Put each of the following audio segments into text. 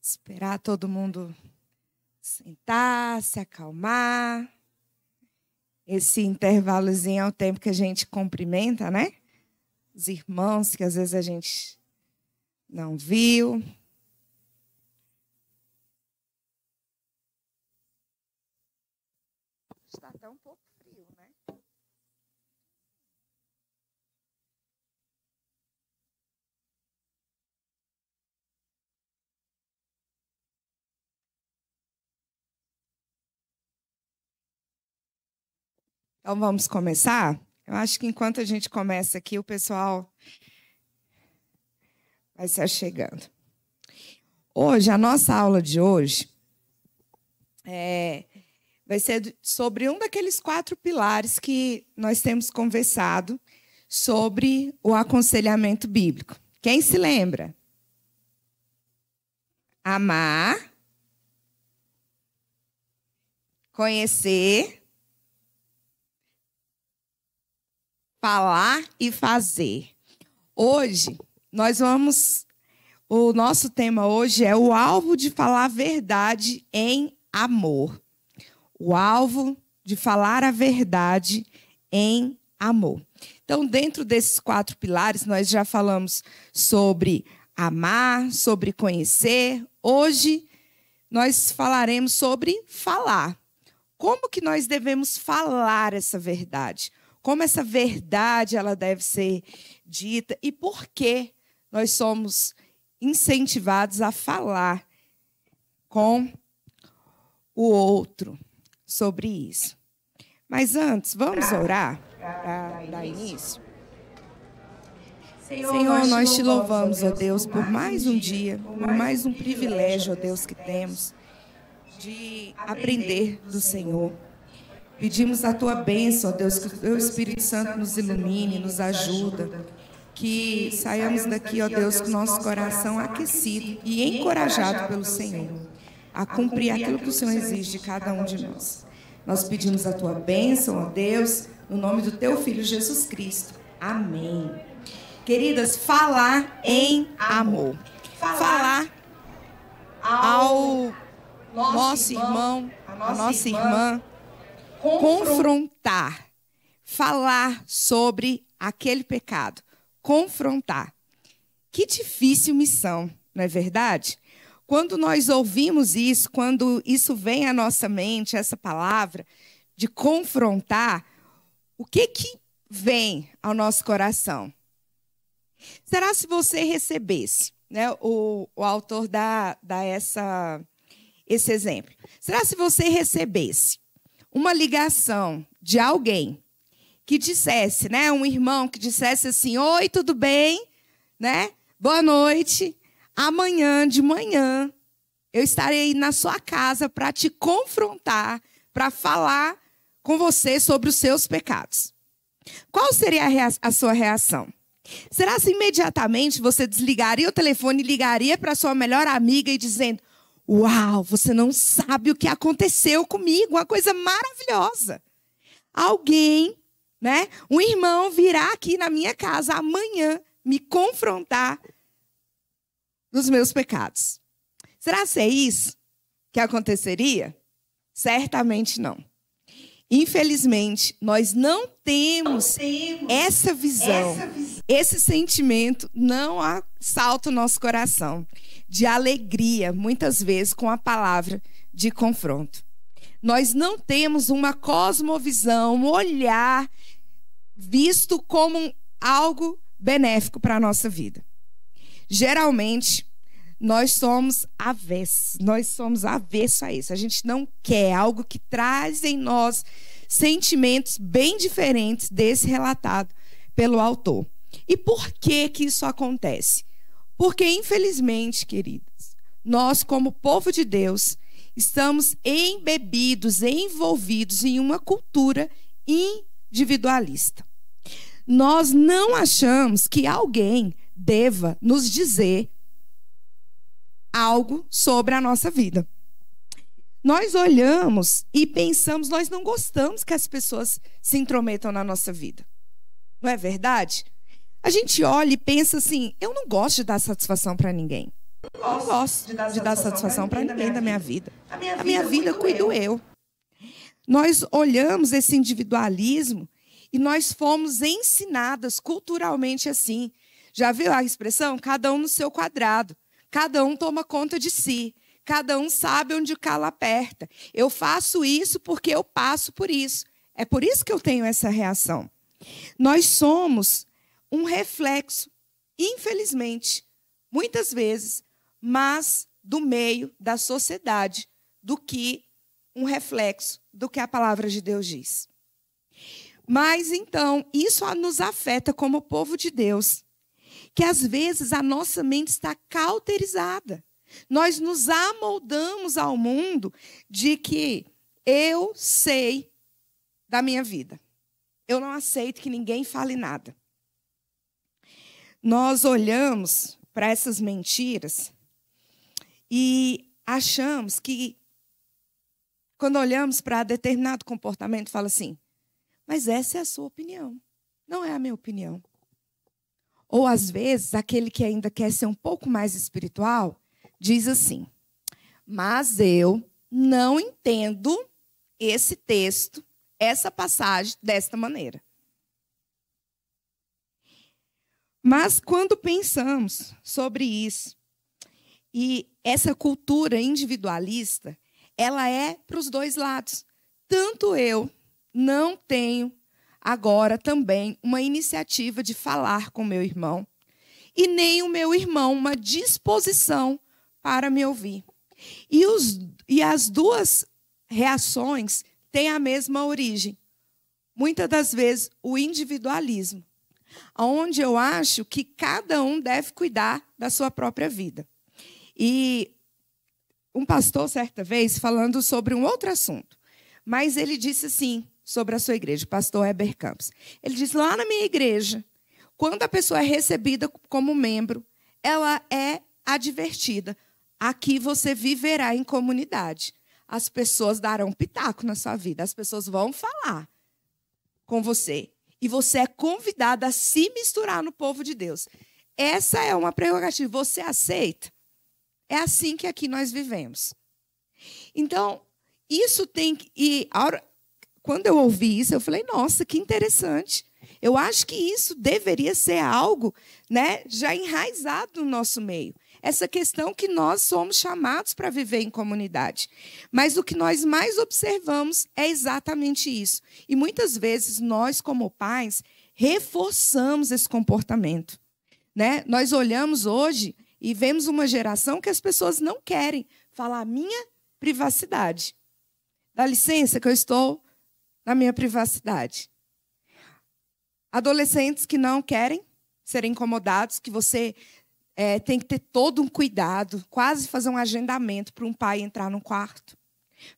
esperar todo mundo sentar, se acalmar. Esse intervalozinho é o tempo que a gente cumprimenta, né? Os irmãos que às vezes a gente não viu. Então vamos começar? Eu acho que enquanto a gente começa aqui, o pessoal vai se achegando. Hoje, a nossa aula de hoje é, vai ser sobre um daqueles quatro pilares que nós temos conversado sobre o aconselhamento bíblico. Quem se lembra? Amar, conhecer falar e fazer. Hoje, nós vamos. O nosso tema hoje é o alvo de falar a verdade em amor. O alvo de falar a verdade em amor. Então, dentro desses quatro pilares, nós já falamos sobre amar, sobre conhecer. Hoje, nós falaremos sobre falar. Como que nós devemos falar essa verdade? como essa verdade ela deve ser dita e por que nós somos incentivados a falar com o outro sobre isso. Mas antes, vamos orar para dar início? Senhor, nós te louvamos, ó Deus, por mais um dia, por mais um privilégio, ó Deus, que temos de aprender do Senhor Pedimos a tua bênção, ó Deus, que o teu Espírito Santo nos ilumine, nos ajuda. Que saiamos daqui, ó Deus, com o nosso coração aquecido e encorajado pelo Senhor a cumprir aquilo que o Senhor exige de cada um de nós. Nós pedimos a tua bênção, ó Deus, no nome do teu filho Jesus Cristo. Amém. Queridas, falar em amor. Falar ao nosso irmão, à nossa irmã confrontar, falar sobre aquele pecado, confrontar. Que difícil missão, não é verdade? Quando nós ouvimos isso, quando isso vem à nossa mente, essa palavra de confrontar, o que que vem ao nosso coração? Será se você recebesse, né, o, o autor dá, da essa, esse exemplo. Será se você recebesse uma ligação de alguém que dissesse, né, um irmão que dissesse assim: "Oi, tudo bem?", né? "Boa noite. Amanhã de manhã eu estarei na sua casa para te confrontar, para falar com você sobre os seus pecados". Qual seria a, a sua reação? Será se imediatamente você desligaria o telefone e ligaria para sua melhor amiga e dizendo: Uau, você não sabe o que aconteceu comigo, uma coisa maravilhosa. Alguém, né, um irmão virá aqui na minha casa amanhã me confrontar dos meus pecados. Será que é isso que aconteceria? Certamente não. Infelizmente, nós não temos, não temos essa, visão, essa visão. Esse sentimento não assalta o nosso coração de alegria, muitas vezes com a palavra de confronto. Nós não temos uma cosmovisão, um olhar visto como algo benéfico para a nossa vida. Geralmente, nós somos avesso, nós somos avesso a isso. A gente não quer algo que traz em nós sentimentos bem diferentes desse relatado pelo autor. E por que que isso acontece? Porque infelizmente, queridas, nós como povo de Deus estamos embebidos, envolvidos em uma cultura individualista. Nós não achamos que alguém deva nos dizer algo sobre a nossa vida. Nós olhamos e pensamos, nós não gostamos que as pessoas se intrometam na nossa vida. Não é verdade? A gente olha e pensa assim: eu não gosto de dar satisfação para ninguém. Eu não gosto de dar, satisfação para ninguém, da minha vida. A minha vida, cuido eu. eu. Nós olhamos esse individualismo e nós fomos ensinadas culturalmente assim. Já viu a expressão? Cada um no seu quadrado. Cada um toma conta de si. Cada um sabe onde o calo aperta. Eu faço isso porque eu passo por isso. É por isso que eu tenho essa reação. Nós somos um reflexo, infelizmente, muitas vezes, mas do meio da sociedade, do que um reflexo do que a palavra de Deus diz. Mas então, isso nos afeta como povo de Deus que às vezes a nossa mente está cauterizada. Nós nos amoldamos ao mundo de que eu sei da minha vida. Eu não aceito que ninguém fale nada. Nós olhamos para essas mentiras e achamos que, quando olhamos para determinado comportamento, fala assim: mas essa é a sua opinião, não é a minha opinião. Ou às vezes, aquele que ainda quer ser um pouco mais espiritual diz assim: Mas eu não entendo esse texto, essa passagem desta maneira. Mas quando pensamos sobre isso, e essa cultura individualista, ela é para os dois lados. Tanto eu não tenho agora também uma iniciativa de falar com meu irmão, e nem o meu irmão uma disposição para me ouvir. E, os, e as duas reações têm a mesma origem. Muitas das vezes, o individualismo, onde eu acho que cada um deve cuidar da sua própria vida. E um pastor, certa vez, falando sobre um outro assunto, mas ele disse assim: sobre a sua igreja, o pastor Heber Campos. Ele diz: lá na minha igreja, quando a pessoa é recebida como membro, ela é advertida. Aqui você viverá em comunidade. As pessoas darão pitaco na sua vida, as pessoas vão falar com você. E você é convidada a se misturar no povo de Deus. Essa é uma prerrogativa. Você aceita? É assim que aqui nós vivemos. Então, isso tem que. E quando eu ouvi isso, eu falei: nossa, que interessante. Eu acho que isso deveria ser algo né, já enraizado no nosso meio. Essa questão que nós somos chamados para viver em comunidade. Mas o que nós mais observamos é exatamente isso. E muitas vezes nós, como pais, reforçamos esse comportamento. Né? Nós olhamos hoje e vemos uma geração que as pessoas não querem falar minha privacidade. Dá licença que eu estou na minha privacidade. Adolescentes que não querem ser incomodados, que você é, tem que ter todo um cuidado, quase fazer um agendamento para um pai entrar no quarto,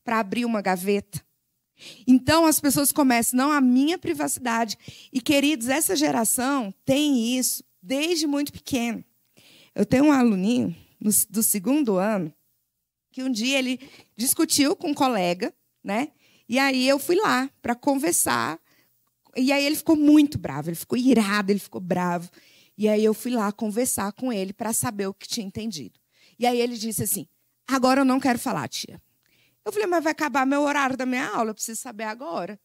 para abrir uma gaveta. Então as pessoas começam, não, a minha privacidade. E, queridos, essa geração tem isso desde muito pequeno. Eu tenho um aluninho no, do segundo ano que um dia ele discutiu com um colega, né? E aí eu fui lá para conversar. E aí ele ficou muito bravo, ele ficou irado, ele ficou bravo. E aí eu fui lá conversar com ele para saber o que tinha entendido. E aí ele disse assim: "Agora eu não quero falar, tia". Eu falei: "Mas vai acabar meu horário da minha aula, eu preciso saber agora".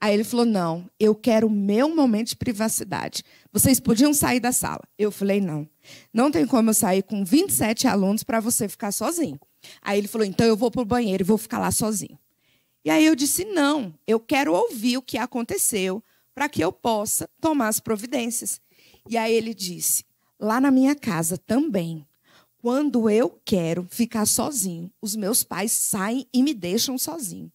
Aí ele falou: Não, eu quero meu momento de privacidade. Vocês podiam sair da sala. Eu falei: Não, não tem como eu sair com 27 alunos para você ficar sozinho. Aí ele falou: Então eu vou para o banheiro e vou ficar lá sozinho. E aí eu disse: não, eu quero ouvir o que aconteceu para que eu possa tomar as providências. E aí ele disse: lá na minha casa também. Quando eu quero ficar sozinho, os meus pais saem e me deixam sozinho.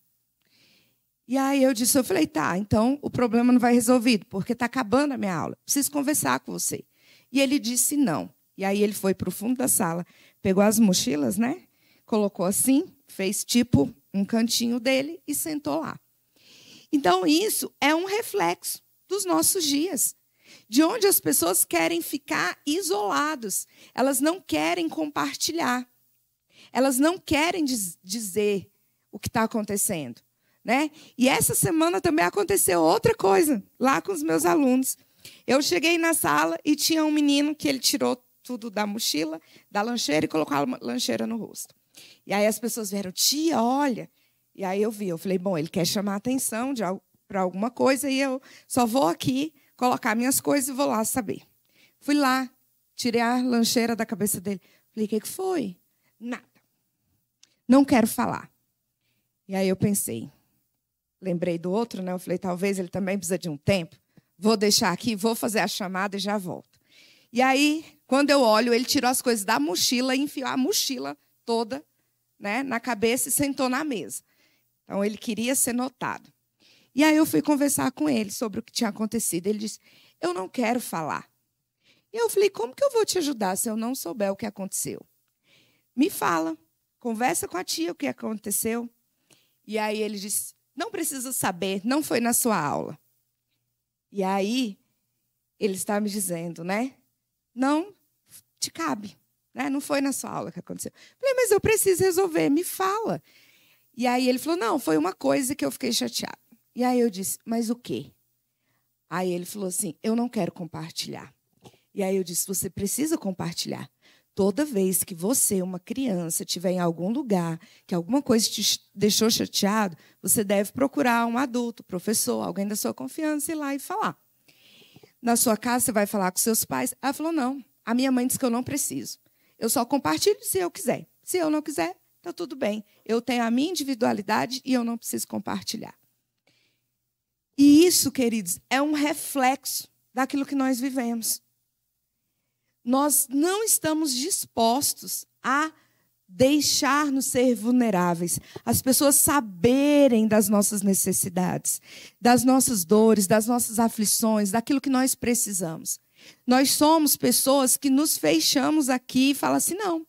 E aí eu disse, eu falei, tá, então o problema não vai resolvido, porque está acabando a minha aula. Preciso conversar com você. E ele disse não. E aí ele foi para o fundo da sala, pegou as mochilas, né? Colocou assim, fez tipo um cantinho dele e sentou lá. Então, isso é um reflexo dos nossos dias, de onde as pessoas querem ficar isolados, elas não querem compartilhar, elas não querem diz dizer o que está acontecendo. Né? E essa semana também aconteceu outra coisa lá com os meus alunos. Eu cheguei na sala e tinha um menino que ele tirou tudo da mochila, da lancheira e colocou a lancheira no rosto. E aí as pessoas vieram, tia, olha. E aí eu vi, eu falei, bom, ele quer chamar a atenção para alguma coisa e eu só vou aqui colocar minhas coisas e vou lá saber. Fui lá, tirei a lancheira da cabeça dele. Falei, o que, que foi? Nada. Não quero falar. E aí eu pensei, lembrei do outro, né? Eu falei, talvez ele também precisa de um tempo. Vou deixar aqui, vou fazer a chamada e já volto. E aí, quando eu olho, ele tirou as coisas da mochila e enfiou a mochila toda né, na cabeça e sentou na mesa. Então, ele queria ser notado. E aí eu fui conversar com ele sobre o que tinha acontecido. Ele disse: Eu não quero falar. E eu falei: Como que eu vou te ajudar se eu não souber o que aconteceu? Me fala, conversa com a tia o que aconteceu. E aí ele disse: Não precisa saber, não foi na sua aula. E aí ele está me dizendo, né? Não te cabe. Né? Não foi na sua aula que aconteceu. Falei, mas eu preciso resolver, me fala. E aí ele falou, não, foi uma coisa que eu fiquei chateado. E aí eu disse, mas o quê? Aí ele falou assim, eu não quero compartilhar. E aí eu disse, você precisa compartilhar. Toda vez que você, uma criança, estiver em algum lugar que alguma coisa te deixou chateado, você deve procurar um adulto, professor, alguém da sua confiança, ir lá e falar. Na sua casa, você vai falar com seus pais. Ela falou: não, a minha mãe disse que eu não preciso. Eu só compartilho se eu quiser. Se eu não quiser, está tudo bem. Eu tenho a minha individualidade e eu não preciso compartilhar. E isso, queridos, é um reflexo daquilo que nós vivemos. Nós não estamos dispostos a deixar-nos ser vulneráveis, as pessoas saberem das nossas necessidades, das nossas dores, das nossas aflições, daquilo que nós precisamos. Nós somos pessoas que nos fechamos aqui e falamos assim: não,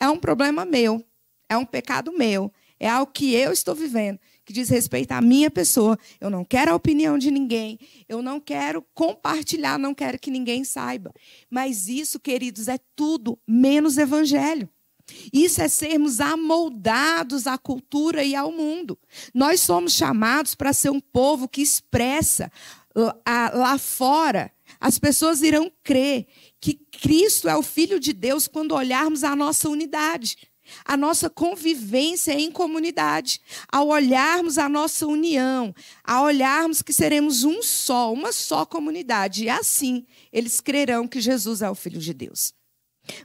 é um problema meu, é um pecado meu, é algo que eu estou vivendo, que diz respeito à minha pessoa. Eu não quero a opinião de ninguém, eu não quero compartilhar, não quero que ninguém saiba. Mas isso, queridos, é tudo menos evangelho. Isso é sermos amoldados à cultura e ao mundo. Nós somos chamados para ser um povo que expressa ah, lá fora as pessoas irão crer que Cristo é o Filho de Deus quando olharmos a nossa unidade a nossa convivência em comunidade, ao olharmos a nossa união, a olharmos que seremos um só, uma só comunidade, e assim eles crerão que Jesus é o Filho de Deus.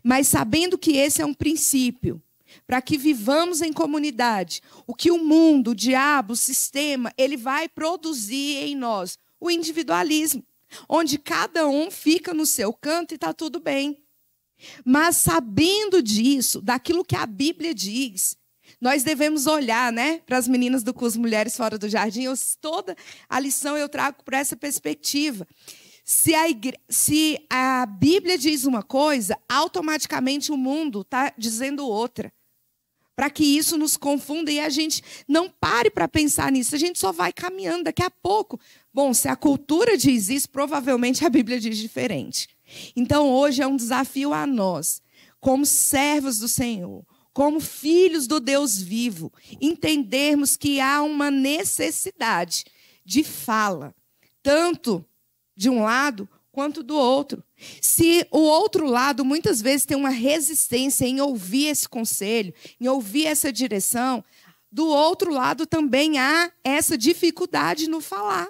Mas sabendo que esse é um princípio, para que vivamos em comunidade, o que o mundo, o diabo, o sistema, ele vai produzir em nós, o individualismo onde cada um fica no seu canto e está tudo bem. Mas sabendo disso, daquilo que a Bíblia diz, nós devemos olhar né, para as meninas do curso Mulheres Fora do Jardim. Eu, toda a lição eu trago para essa perspectiva. Se a, igre... se a Bíblia diz uma coisa, automaticamente o mundo está dizendo outra. Para que isso nos confunda e a gente não pare para pensar nisso. A gente só vai caminhando. Daqui a pouco Bom, se a cultura diz isso, provavelmente a Bíblia diz diferente. Então, hoje é um desafio a nós, como servos do Senhor, como filhos do Deus vivo, entendermos que há uma necessidade de fala, tanto de um lado quanto do outro. Se o outro lado muitas vezes tem uma resistência em ouvir esse conselho, em ouvir essa direção, do outro lado também há essa dificuldade no falar.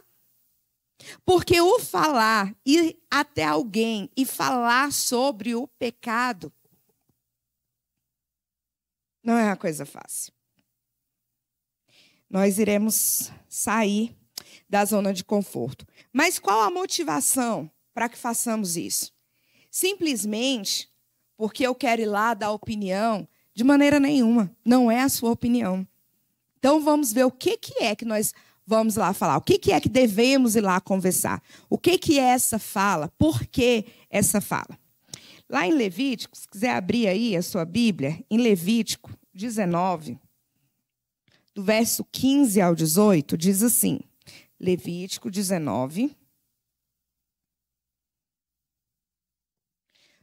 Porque o falar, ir até alguém e falar sobre o pecado, não é uma coisa fácil. Nós iremos sair da zona de conforto. Mas qual a motivação para que façamos isso? Simplesmente porque eu quero ir lá dar opinião? De maneira nenhuma. Não é a sua opinião. Então vamos ver o que, que é que nós vamos lá falar. O que, que é que devemos ir lá conversar? O que, que é essa fala? Por que essa fala? Lá em Levítico, se quiser abrir aí a sua Bíblia, em Levítico 19, do verso 15 ao 18, diz assim: Levítico 19,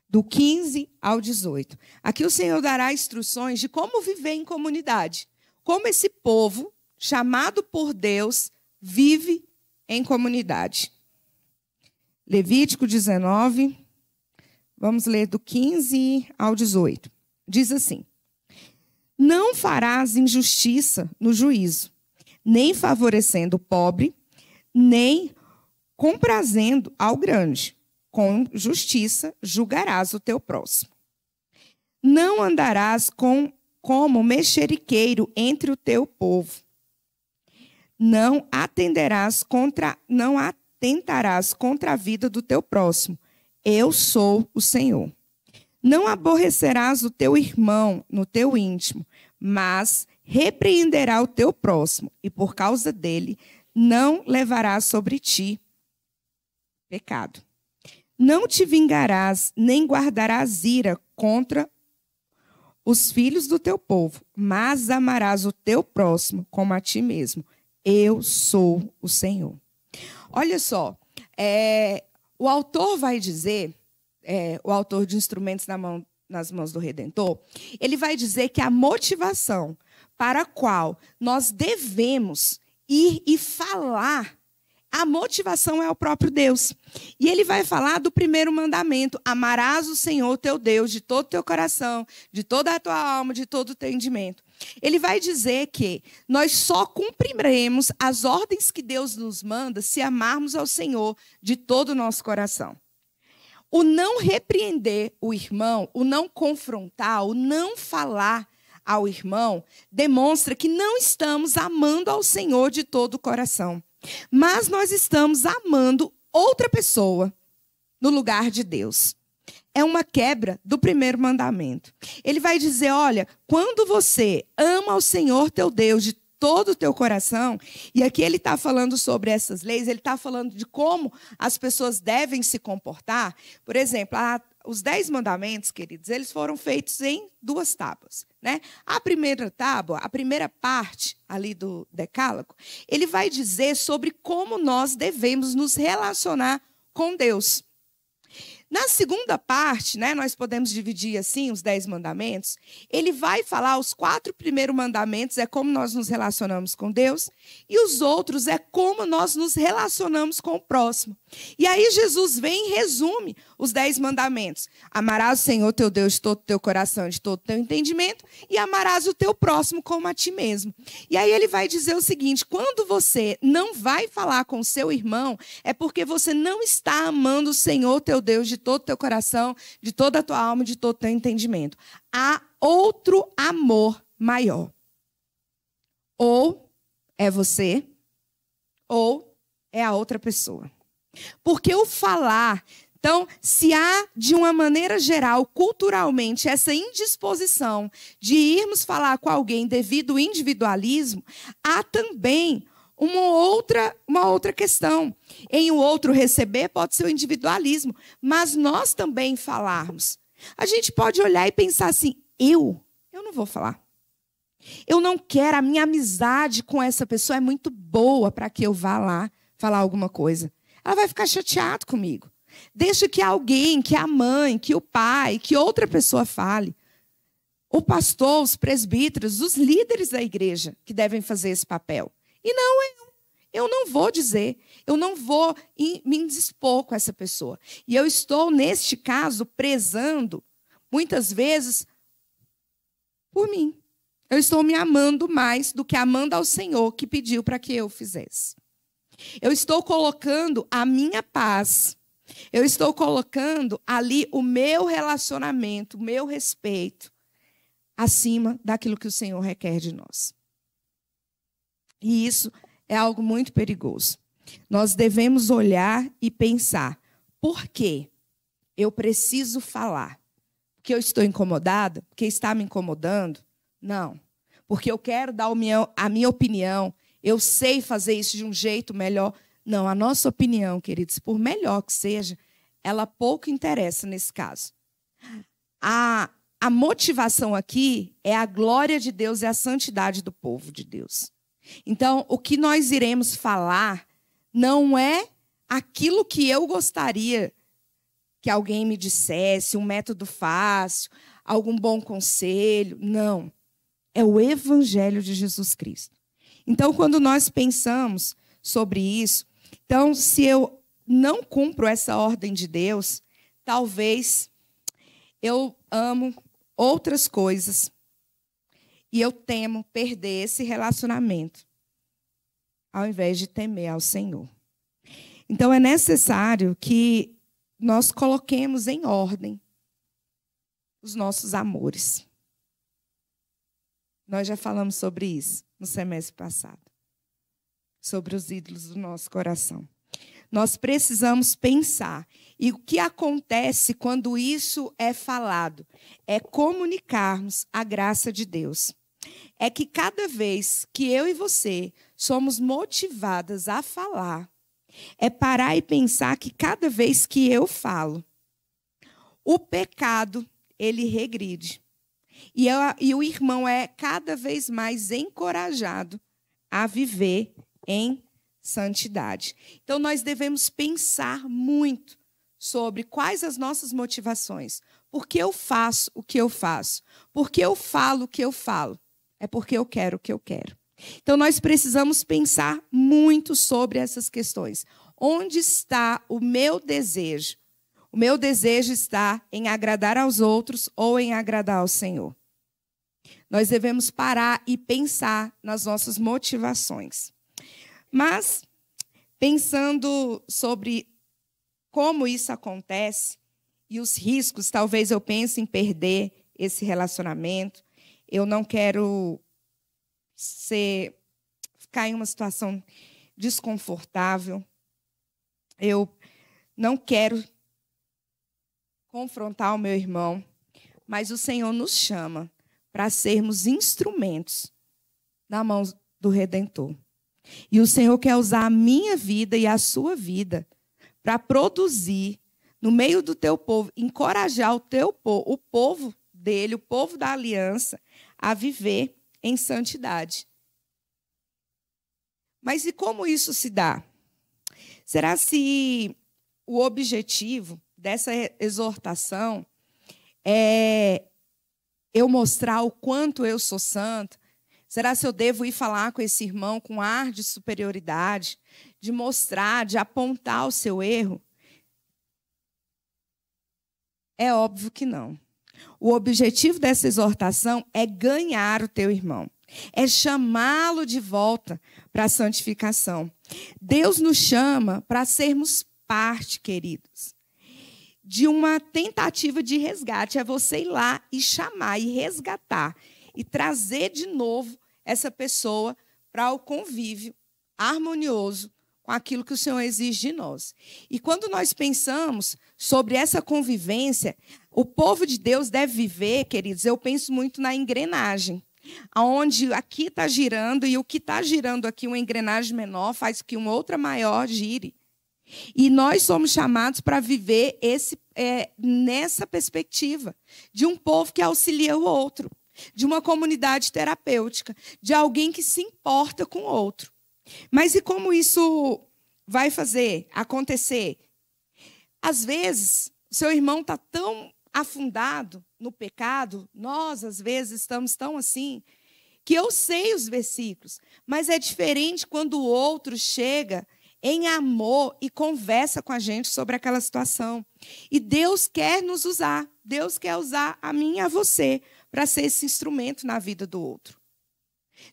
do 15 ao 18. Aqui o Senhor dará instruções de como viver em comunidade, como esse povo chamado por Deus, vive em comunidade. Levítico 19, vamos ler do 15 ao 18. Diz assim: Não farás injustiça no juízo, nem favorecendo o pobre, nem comprazendo ao grande. Com justiça julgarás o teu próximo. Não andarás com, como mexeriqueiro entre o teu povo, não atenderás contra, não atentarás contra a vida do teu próximo. Eu sou o Senhor. Não aborrecerás o teu irmão no teu íntimo, mas repreenderá o teu próximo, e por causa dele não levará sobre ti pecado. Não te vingarás, nem guardarás ira contra os filhos do teu povo, mas amarás o teu próximo como a ti mesmo. Eu sou o Senhor. Olha só, é, o autor vai dizer, é, o autor de Instrumentos na mão, nas Mãos do Redentor, ele vai dizer que a motivação para a qual nós devemos ir e falar, a motivação é o próprio Deus. E ele vai falar do primeiro mandamento: amarás o Senhor teu Deus de todo o teu coração, de toda a tua alma, de todo o teu entendimento. Ele vai dizer que nós só cumpriremos as ordens que Deus nos manda se amarmos ao Senhor de todo o nosso coração. O não repreender o irmão, o não confrontar, o não falar ao irmão, demonstra que não estamos amando ao Senhor de todo o coração, mas nós estamos amando outra pessoa no lugar de Deus é uma quebra do primeiro mandamento. Ele vai dizer: olha, quando você ama o Senhor teu Deus de todo o teu coração, e aqui ele está falando sobre essas leis, ele está falando de como as pessoas devem se comportar. Por exemplo, a, os dez mandamentos, queridos, eles foram feitos em duas tábuas. Né? A primeira tábua, a primeira parte ali do decálogo, ele vai dizer sobre como nós devemos nos relacionar com Deus. Na segunda parte, né, nós podemos dividir assim os dez mandamentos. Ele vai falar os quatro primeiros mandamentos é como nós nos relacionamos com Deus e os outros é como nós nos relacionamos com o próximo. E aí Jesus vem e resume os dez mandamentos. Amarás o Senhor teu Deus de todo o teu coração, de todo o teu entendimento, e amarás o teu próximo como a ti mesmo. E aí ele vai dizer o seguinte: quando você não vai falar com seu irmão, é porque você não está amando o Senhor teu Deus de todo o teu coração, de toda a tua alma, de todo o teu entendimento. Há outro amor maior. Ou é você, ou é a outra pessoa. Porque o falar então, se há, de uma maneira geral, culturalmente, essa indisposição de irmos falar com alguém devido ao individualismo, há também uma outra, uma outra questão. Em o outro receber pode ser o individualismo, mas nós também falarmos. A gente pode olhar e pensar assim: eu, eu não vou falar. Eu não quero, a minha amizade com essa pessoa é muito boa para que eu vá lá falar alguma coisa. Ela vai ficar chateada comigo. Deixa que alguém, que a mãe, que o pai, que outra pessoa fale. O pastor, os presbíteros, os líderes da igreja que devem fazer esse papel. E não é eu. Eu não vou dizer, eu não vou me indispor com essa pessoa. E eu estou, neste caso, prezando, muitas vezes, por mim. Eu estou me amando mais do que amando ao Senhor que pediu para que eu fizesse. Eu estou colocando a minha paz eu estou colocando ali o meu relacionamento, o meu respeito, acima daquilo que o Senhor requer de nós. E isso é algo muito perigoso. Nós devemos olhar e pensar: por que eu preciso falar? Porque eu estou incomodada? Porque está me incomodando? Não. Porque eu quero dar a minha, a minha opinião. Eu sei fazer isso de um jeito melhor. Não, a nossa opinião, queridos, por melhor que seja, ela pouco interessa nesse caso. A, a motivação aqui é a glória de Deus e é a santidade do povo de Deus. Então, o que nós iremos falar não é aquilo que eu gostaria que alguém me dissesse, um método fácil, algum bom conselho. Não. É o Evangelho de Jesus Cristo. Então, quando nós pensamos sobre isso, então, se eu não cumpro essa ordem de Deus, talvez eu amo outras coisas e eu temo perder esse relacionamento, ao invés de temer ao Senhor. Então, é necessário que nós coloquemos em ordem os nossos amores. Nós já falamos sobre isso no semestre passado sobre os ídolos do nosso coração. Nós precisamos pensar. E o que acontece quando isso é falado? É comunicarmos a graça de Deus. É que cada vez que eu e você somos motivadas a falar, é parar e pensar que cada vez que eu falo, o pecado ele regride. E, eu, é, e o irmão é cada vez mais encorajado a viver em santidade. Então, nós devemos pensar muito sobre quais as nossas motivações. Por que eu faço o que eu faço? Por que eu falo o que eu falo? É porque eu quero o que eu quero. Então, nós precisamos pensar muito sobre essas questões. Onde está o meu desejo? O meu desejo está em agradar aos outros ou em agradar ao Senhor. Nós devemos parar e pensar nas nossas motivações. Mas, pensando sobre como isso acontece e os riscos, talvez eu pense em perder esse relacionamento, eu não quero ser, ficar em uma situação desconfortável, eu não quero confrontar o meu irmão, mas o Senhor nos chama para sermos instrumentos na mão do Redentor. E o Senhor quer usar a minha vida e a sua vida para produzir no meio do teu povo, encorajar o teu povo, o povo dele, o povo da aliança, a viver em santidade. Mas e como isso se dá? Será se o objetivo dessa exortação é eu mostrar o quanto eu sou santo, Será se eu devo ir falar com esse irmão com ar de superioridade, de mostrar, de apontar o seu erro? É óbvio que não. O objetivo dessa exortação é ganhar o teu irmão, é chamá-lo de volta para a santificação. Deus nos chama para sermos parte, queridos, de uma tentativa de resgate. É você ir lá e chamar e resgatar e trazer de novo essa pessoa para o convívio harmonioso com aquilo que o Senhor exige de nós. E quando nós pensamos sobre essa convivência, o povo de Deus deve viver, queridos, eu penso muito na engrenagem. Onde aqui está girando e o que está girando aqui, uma engrenagem menor, faz que uma outra maior gire. E nós somos chamados para viver esse, é, nessa perspectiva de um povo que auxilia o outro de uma comunidade terapêutica, de alguém que se importa com o outro. Mas e como isso vai fazer acontecer? Às vezes, seu irmão está tão afundado no pecado, nós às vezes estamos tão assim, que eu sei os versículos, mas é diferente quando o outro chega em amor e conversa com a gente sobre aquela situação. E Deus quer nos usar, Deus quer usar a mim e a você para ser esse instrumento na vida do outro.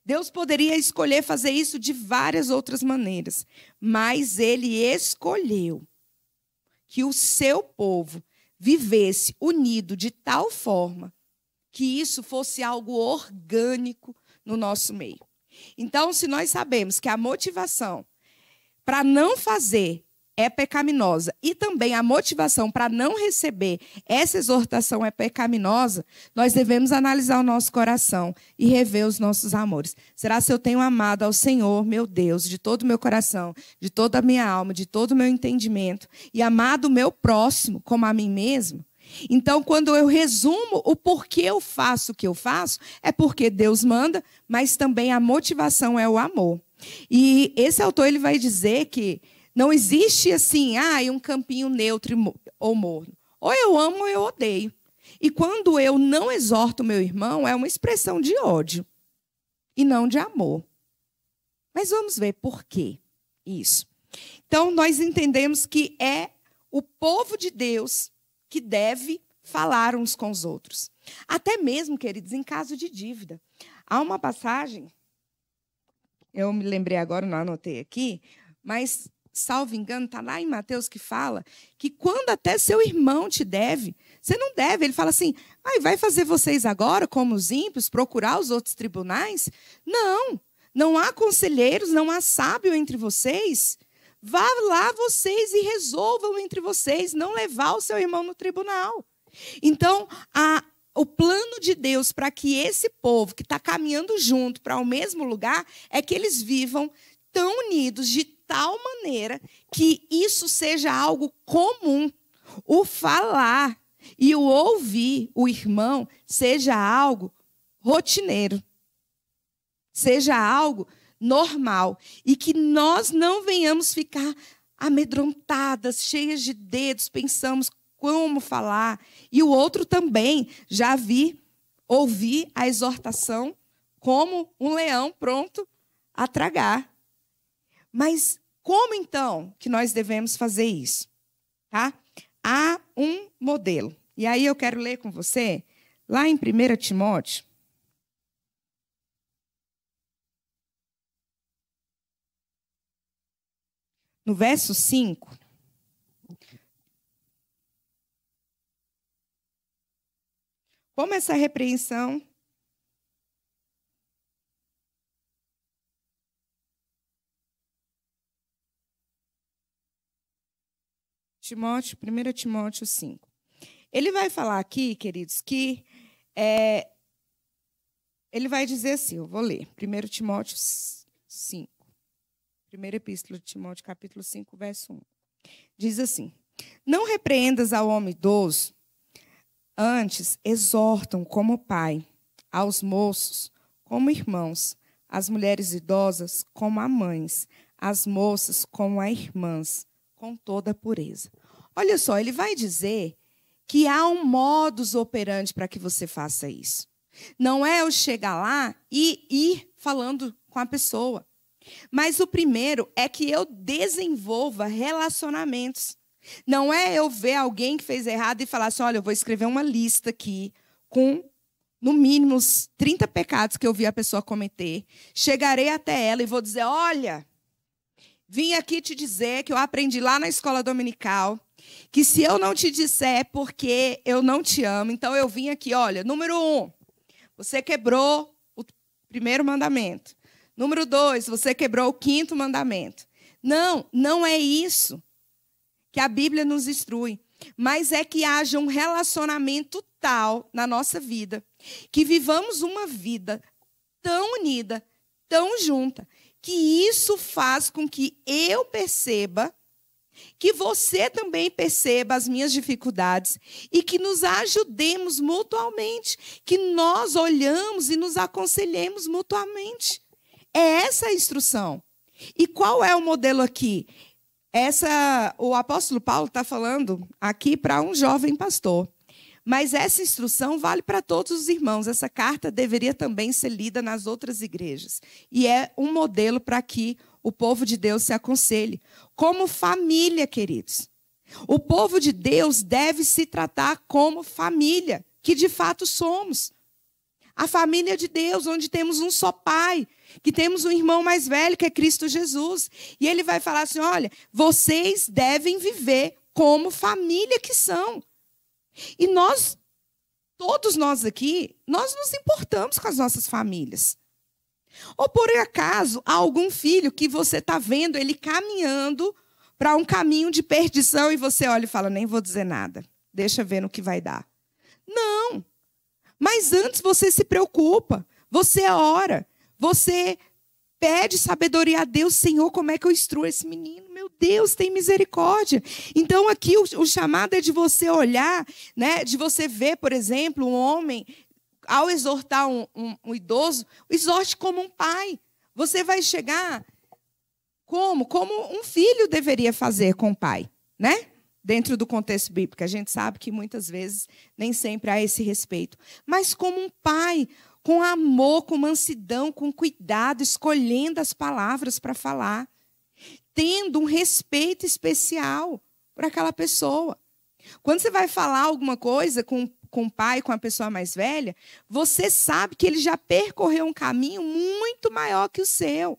Deus poderia escolher fazer isso de várias outras maneiras, mas ele escolheu que o seu povo vivesse unido de tal forma que isso fosse algo orgânico no nosso meio. Então, se nós sabemos que a motivação para não fazer é pecaminosa e também a motivação para não receber essa exortação é pecaminosa, nós devemos analisar o nosso coração e rever os nossos amores. Será se eu tenho amado ao Senhor, meu Deus, de todo o meu coração, de toda a minha alma, de todo o meu entendimento e amado o meu próximo como a mim mesmo? Então, quando eu resumo o porquê eu faço o que eu faço, é porque Deus manda, mas também a motivação é o amor. E esse autor ele vai dizer que não existe assim, ah, um campinho neutro ou morno. Ou eu amo ou eu odeio. E quando eu não exorto meu irmão, é uma expressão de ódio e não de amor. Mas vamos ver por que isso. Então, nós entendemos que é o povo de Deus que deve falar uns com os outros. Até mesmo, queridos, em caso de dívida. Há uma passagem, eu me lembrei agora, não anotei aqui, mas salvo engano, está lá em Mateus que fala que quando até seu irmão te deve, você não deve. Ele fala assim: ah, vai fazer vocês agora, como os ímpios, procurar os outros tribunais? Não, não há conselheiros, não há sábio entre vocês. Vá lá vocês e resolvam entre vocês, não levar o seu irmão no tribunal. Então, a, o plano de Deus para que esse povo que está caminhando junto para o mesmo lugar é que eles vivam tão unidos, de tal maneira que isso seja algo comum. O falar e o ouvir o irmão seja algo rotineiro, seja algo normal. E que nós não venhamos ficar amedrontadas, cheias de dedos, pensamos como falar. E o outro também já vi ouvir a exortação como um leão pronto a tragar. Mas como então que nós devemos fazer isso? Tá? Há um modelo. E aí eu quero ler com você, lá em 1 Timóteo. No verso 5. Como essa repreensão Timóteo, 1 Timóteo 5. Ele vai falar aqui, queridos, que é, ele vai dizer assim, eu vou ler, 1 Timóteo 5. 1 epístola de Timóteo, capítulo 5, verso 1. Diz assim: Não repreendas ao homem idoso, antes exortam como pai, aos moços como irmãos, às mulheres idosas como a mães, às moças como a irmãs com toda a pureza. Olha só, ele vai dizer que há um modus operandi para que você faça isso. Não é eu chegar lá e ir falando com a pessoa. Mas o primeiro é que eu desenvolva relacionamentos. Não é eu ver alguém que fez errado e falar assim: olha, eu vou escrever uma lista aqui com, no mínimo, os 30 pecados que eu vi a pessoa cometer. Chegarei até ela e vou dizer: olha, Vim aqui te dizer que eu aprendi lá na escola dominical que se eu não te disser é porque eu não te amo, então eu vim aqui, olha, número um, você quebrou o primeiro mandamento. Número dois, você quebrou o quinto mandamento. Não, não é isso que a Bíblia nos instrui, mas é que haja um relacionamento tal na nossa vida, que vivamos uma vida tão unida, tão junta, que isso faz com que eu perceba, que você também perceba as minhas dificuldades e que nos ajudemos mutuamente, que nós olhamos e nos aconselhemos mutuamente. É essa a instrução. E qual é o modelo aqui? Essa, o apóstolo Paulo está falando aqui para um jovem pastor. Mas essa instrução vale para todos os irmãos. Essa carta deveria também ser lida nas outras igrejas. E é um modelo para que o povo de Deus se aconselhe. Como família, queridos. O povo de Deus deve se tratar como família, que de fato somos. A família de Deus, onde temos um só pai, que temos um irmão mais velho, que é Cristo Jesus. E ele vai falar assim: olha, vocês devem viver como família que são. E nós, todos nós aqui, nós nos importamos com as nossas famílias. Ou por acaso, há algum filho que você está vendo ele caminhando para um caminho de perdição e você olha e fala: nem vou dizer nada, deixa ver no que vai dar. Não! Mas antes você se preocupa, você ora, você pede sabedoria a Deus, Senhor, como é que eu instruo esse menino? Meu Deus, tem misericórdia. Então aqui o, o chamado é de você olhar, né, de você ver, por exemplo, um homem ao exortar um, um, um idoso, exorte como um pai. Você vai chegar como, como um filho deveria fazer com o pai, né? Dentro do contexto bíblico, a gente sabe que muitas vezes nem sempre há esse respeito, mas como um pai, com amor, com mansidão, com cuidado, escolhendo as palavras para falar, tendo um respeito especial para aquela pessoa. Quando você vai falar alguma coisa com, com o pai, com a pessoa mais velha, você sabe que ele já percorreu um caminho muito maior que o seu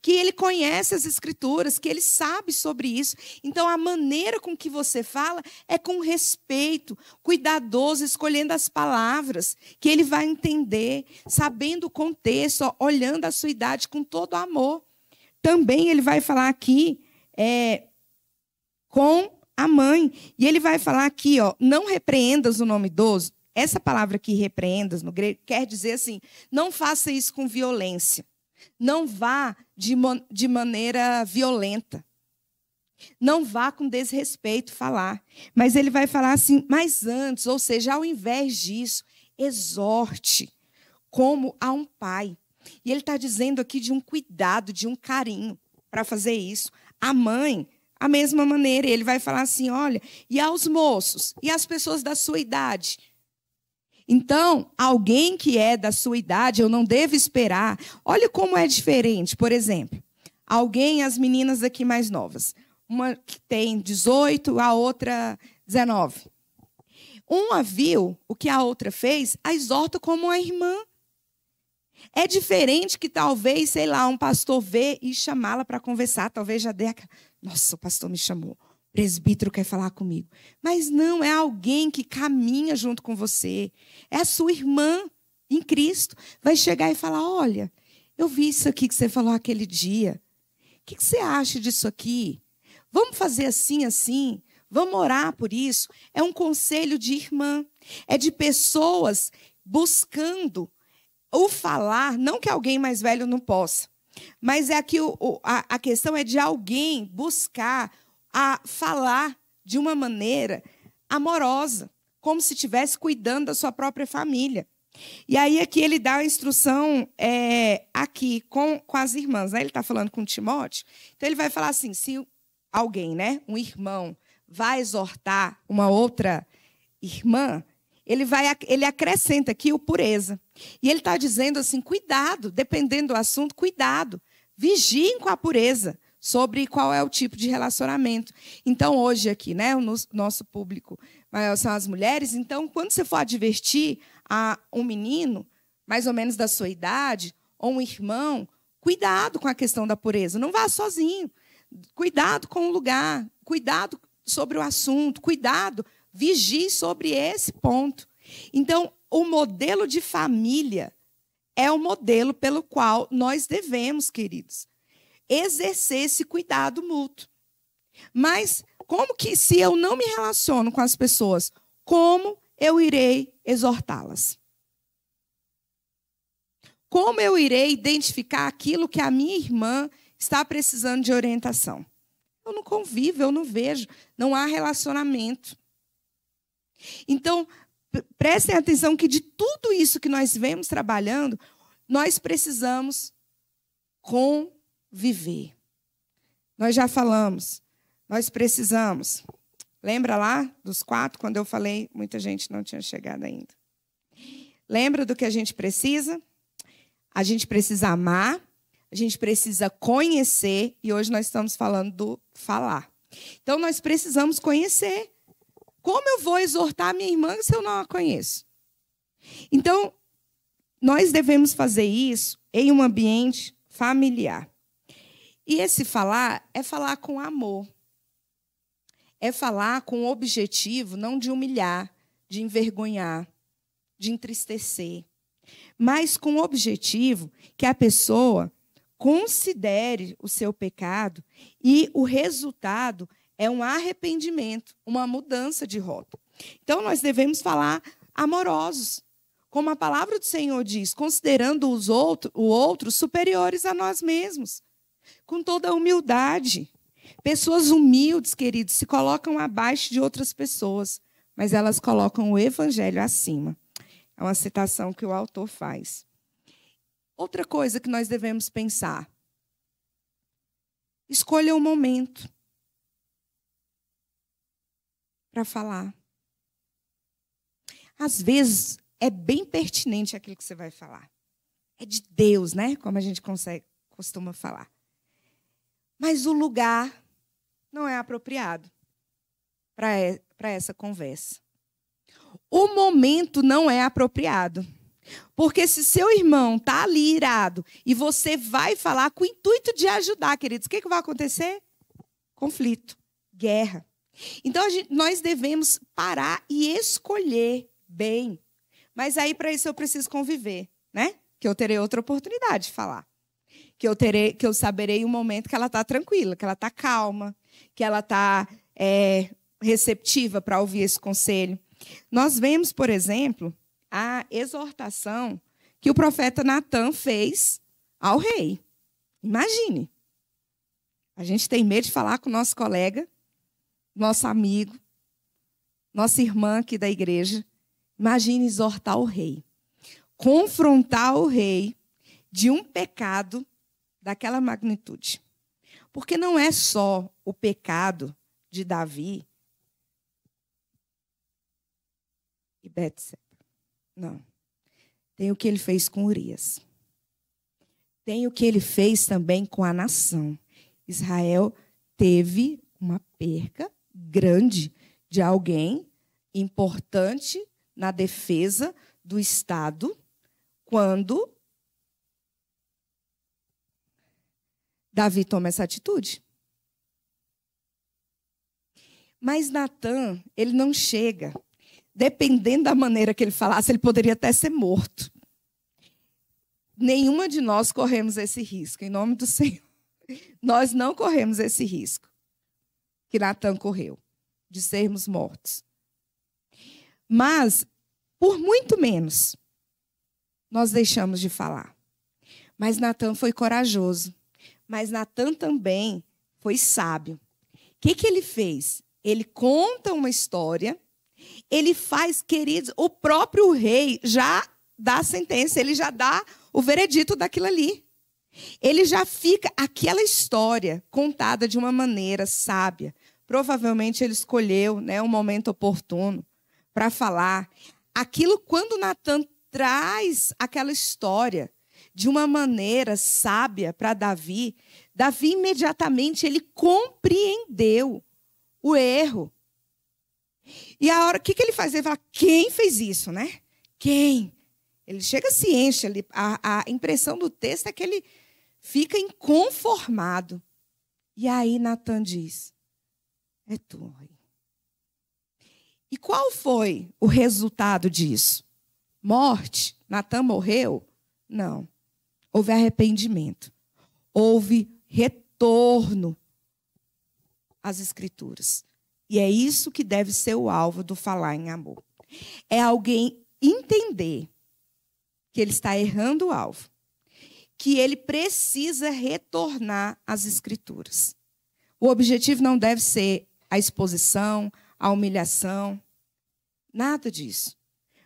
que ele conhece as escrituras, que ele sabe sobre isso. Então a maneira com que você fala é com respeito, cuidadoso, escolhendo as palavras que ele vai entender, sabendo o contexto, ó, olhando a sua idade com todo amor. Também ele vai falar aqui é, com a mãe e ele vai falar aqui, ó, não repreendas o nome idoso. Essa palavra que repreendas no grego quer dizer assim, não faça isso com violência. Não vá de, de maneira violenta. Não vá com desrespeito falar. Mas ele vai falar assim, mas antes, ou seja, ao invés disso, exorte como a um pai. E ele está dizendo aqui de um cuidado, de um carinho para fazer isso. A mãe, a mesma maneira, ele vai falar assim: olha, e aos moços, e às pessoas da sua idade então, alguém que é da sua idade, eu não devo esperar. Olha como é diferente, por exemplo, alguém, as meninas aqui mais novas, uma que tem 18, a outra 19. Uma viu o que a outra fez, a exorta como a irmã. É diferente que talvez, sei lá, um pastor vê e chamá-la para conversar, talvez já dê aquela. Nossa, o pastor me chamou presbítero quer falar comigo. Mas não, é alguém que caminha junto com você. É a sua irmã em Cristo. Vai chegar e falar: olha, eu vi isso aqui que você falou aquele dia. O que, você acha disso aqui? Vamos fazer assim, assim? Vamos orar por isso? É um conselho de irmã. É de pessoas buscando o falar, não que alguém mais velho não possa, mas é aqui o, a, a questão é de alguém buscar a falar de uma maneira amorosa, como se estivesse cuidando da sua própria família. E aí aqui ele dá a instrução é, aqui com, com as irmãs, né? Ele está falando com Timóteo. Então ele vai falar assim: se alguém, né, um irmão, vai exortar uma outra irmã, ele vai ele acrescenta aqui o pureza. E ele está dizendo assim: cuidado, dependendo do assunto, cuidado, vigiem com a pureza sobre qual é o tipo de relacionamento. Então, hoje aqui, né, o nosso público são as mulheres. Então, quando você for advertir a um menino, mais ou menos da sua idade, ou um irmão, cuidado com a questão da pureza. Não vá sozinho. Cuidado com o lugar, cuidado sobre o assunto, cuidado, vigie sobre esse ponto. Então, o modelo de família é o modelo pelo qual nós devemos, queridos, exercer esse cuidado mútuo. Mas como que se eu não me relaciono com as pessoas, como eu irei exortá-las? Como eu irei identificar aquilo que a minha irmã está precisando de orientação? Eu não convivo, eu não vejo, não há relacionamento. Então, prestem atenção que de tudo isso que nós vemos trabalhando, nós precisamos com viver. Nós já falamos, nós precisamos. Lembra lá dos quatro, quando eu falei, muita gente não tinha chegado ainda. Lembra do que a gente precisa? A gente precisa amar, a gente precisa conhecer, e hoje nós estamos falando do falar. Então nós precisamos conhecer. Como eu vou exortar minha irmã se eu não a conheço? Então, nós devemos fazer isso em um ambiente familiar. E esse falar é falar com amor. É falar com o objetivo não de humilhar, de envergonhar, de entristecer, mas com o objetivo que a pessoa considere o seu pecado e o resultado é um arrependimento, uma mudança de rota. Então nós devemos falar amorosos, como a palavra do Senhor diz, considerando os outros o outro superiores a nós mesmos com toda a humildade. Pessoas humildes, queridos, se colocam abaixo de outras pessoas, mas elas colocam o evangelho acima. É uma citação que o autor faz. Outra coisa que nós devemos pensar: escolha o um momento para falar. Às vezes é bem pertinente aquilo que você vai falar. É de Deus, né? Como a gente consegue, costuma falar. Mas o lugar não é apropriado para essa conversa. O momento não é apropriado. Porque se seu irmão está ali irado e você vai falar com o intuito de ajudar, queridos, o que, que vai acontecer? Conflito, guerra. Então gente, nós devemos parar e escolher bem. Mas aí para isso eu preciso conviver, né? Que eu terei outra oportunidade de falar que eu terei, que eu saberei o um momento que ela está tranquila, que ela está calma, que ela está é, receptiva para ouvir esse conselho. Nós vemos, por exemplo, a exortação que o profeta Natan fez ao rei. Imagine. A gente tem medo de falar com o nosso colega, nosso amigo, nossa irmã aqui da igreja. Imagine exortar o rei, confrontar o rei de um pecado daquela magnitude. Porque não é só o pecado de Davi e Betseba. Não. Tem o que ele fez com Urias. Tem o que ele fez também com a nação. Israel teve uma perca grande de alguém importante na defesa do Estado quando Davi toma essa atitude. Mas Natan, ele não chega. Dependendo da maneira que ele falasse, ele poderia até ser morto. Nenhuma de nós corremos esse risco, em nome do Senhor. Nós não corremos esse risco que Natan correu, de sermos mortos. Mas, por muito menos, nós deixamos de falar. Mas Natan foi corajoso. Mas Natan também foi sábio. O que, que ele fez? Ele conta uma história, ele faz, queridos, o próprio rei já dá a sentença, ele já dá o veredito daquilo ali. Ele já fica aquela história contada de uma maneira sábia. Provavelmente ele escolheu né, um momento oportuno para falar. Aquilo, quando Natan traz aquela história de uma maneira sábia para Davi, Davi imediatamente ele compreendeu o erro. E a hora, o que, que ele faz? Ele fala, quem fez isso, né? Quem? Ele chega se enche, a, a impressão do texto é que ele fica inconformado. E aí Natan diz, é tu. E qual foi o resultado disso? Morte? Natan morreu? Não houve arrependimento, houve retorno às Escrituras. E é isso que deve ser o alvo do falar em amor. É alguém entender que ele está errando o alvo, que ele precisa retornar às Escrituras. O objetivo não deve ser a exposição, a humilhação, nada disso.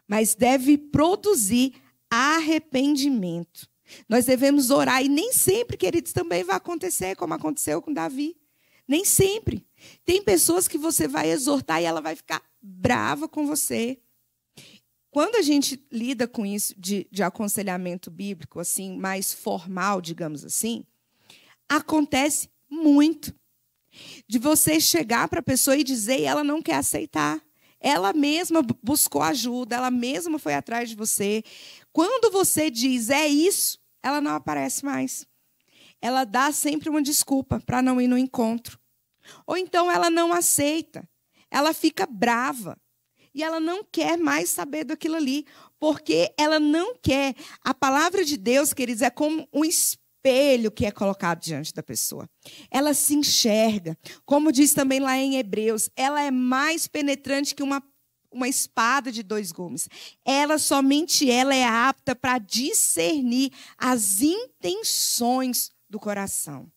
Mas deve produzir arrependimento. Nós devemos orar e nem sempre, queridos, também vai acontecer como aconteceu com Davi. Nem sempre. Tem pessoas que você vai exortar e ela vai ficar brava com você. Quando a gente lida com isso de, de aconselhamento bíblico, assim, mais formal, digamos assim, acontece muito de você chegar para a pessoa e dizer e ela não quer aceitar. Ela mesma buscou ajuda, ela mesma foi atrás de você. Quando você diz é isso, ela não aparece mais. Ela dá sempre uma desculpa para não ir no encontro. Ou então ela não aceita, ela fica brava e ela não quer mais saber daquilo ali, porque ela não quer. A palavra de Deus, queridos, é como um espírito espelho que é colocado diante da pessoa. Ela se enxerga. Como diz também lá em Hebreus, ela é mais penetrante que uma uma espada de dois gumes. Ela somente ela é apta para discernir as intenções do coração.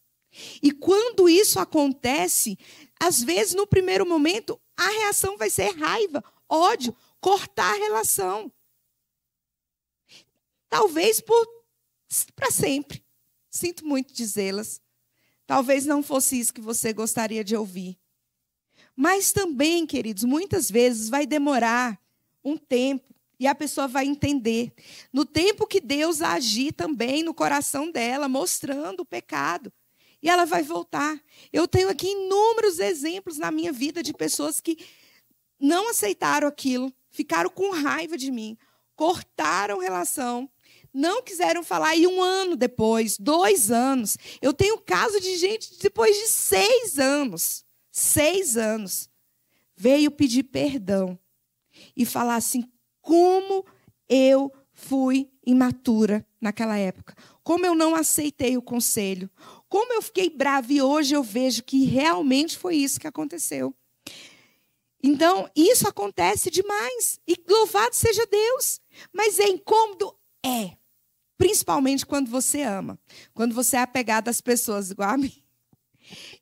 E quando isso acontece, às vezes no primeiro momento a reação vai ser raiva, ódio, cortar a relação. Talvez por para sempre. Sinto muito dizê-las. Talvez não fosse isso que você gostaria de ouvir. Mas também, queridos, muitas vezes vai demorar um tempo e a pessoa vai entender. No tempo que Deus agir também no coração dela, mostrando o pecado. E ela vai voltar. Eu tenho aqui inúmeros exemplos na minha vida de pessoas que não aceitaram aquilo, ficaram com raiva de mim, cortaram relação não quiseram falar. E um ano depois, dois anos. Eu tenho caso de gente depois de seis anos. Seis anos. Veio pedir perdão. E falar assim: como eu fui imatura naquela época. Como eu não aceitei o conselho. Como eu fiquei brava e hoje eu vejo que realmente foi isso que aconteceu. Então, isso acontece demais. E louvado seja Deus. Mas é incômodo é. Principalmente quando você ama. Quando você é apegado às pessoas igual a mim.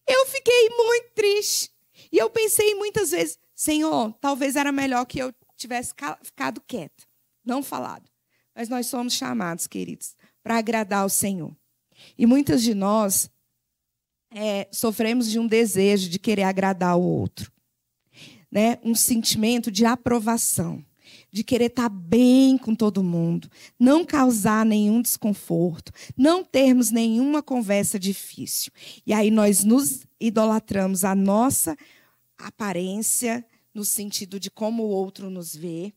Eu fiquei muito triste. E eu pensei muitas vezes, Senhor, talvez era melhor que eu tivesse ficado quieta, não falado. Mas nós somos chamados, queridos, para agradar ao Senhor. E muitas de nós é, sofremos de um desejo de querer agradar o outro, né? Um sentimento de aprovação de querer estar tá bem com todo mundo, não causar nenhum desconforto, não termos nenhuma conversa difícil. E aí nós nos idolatramos a nossa aparência, no sentido de como o outro nos vê,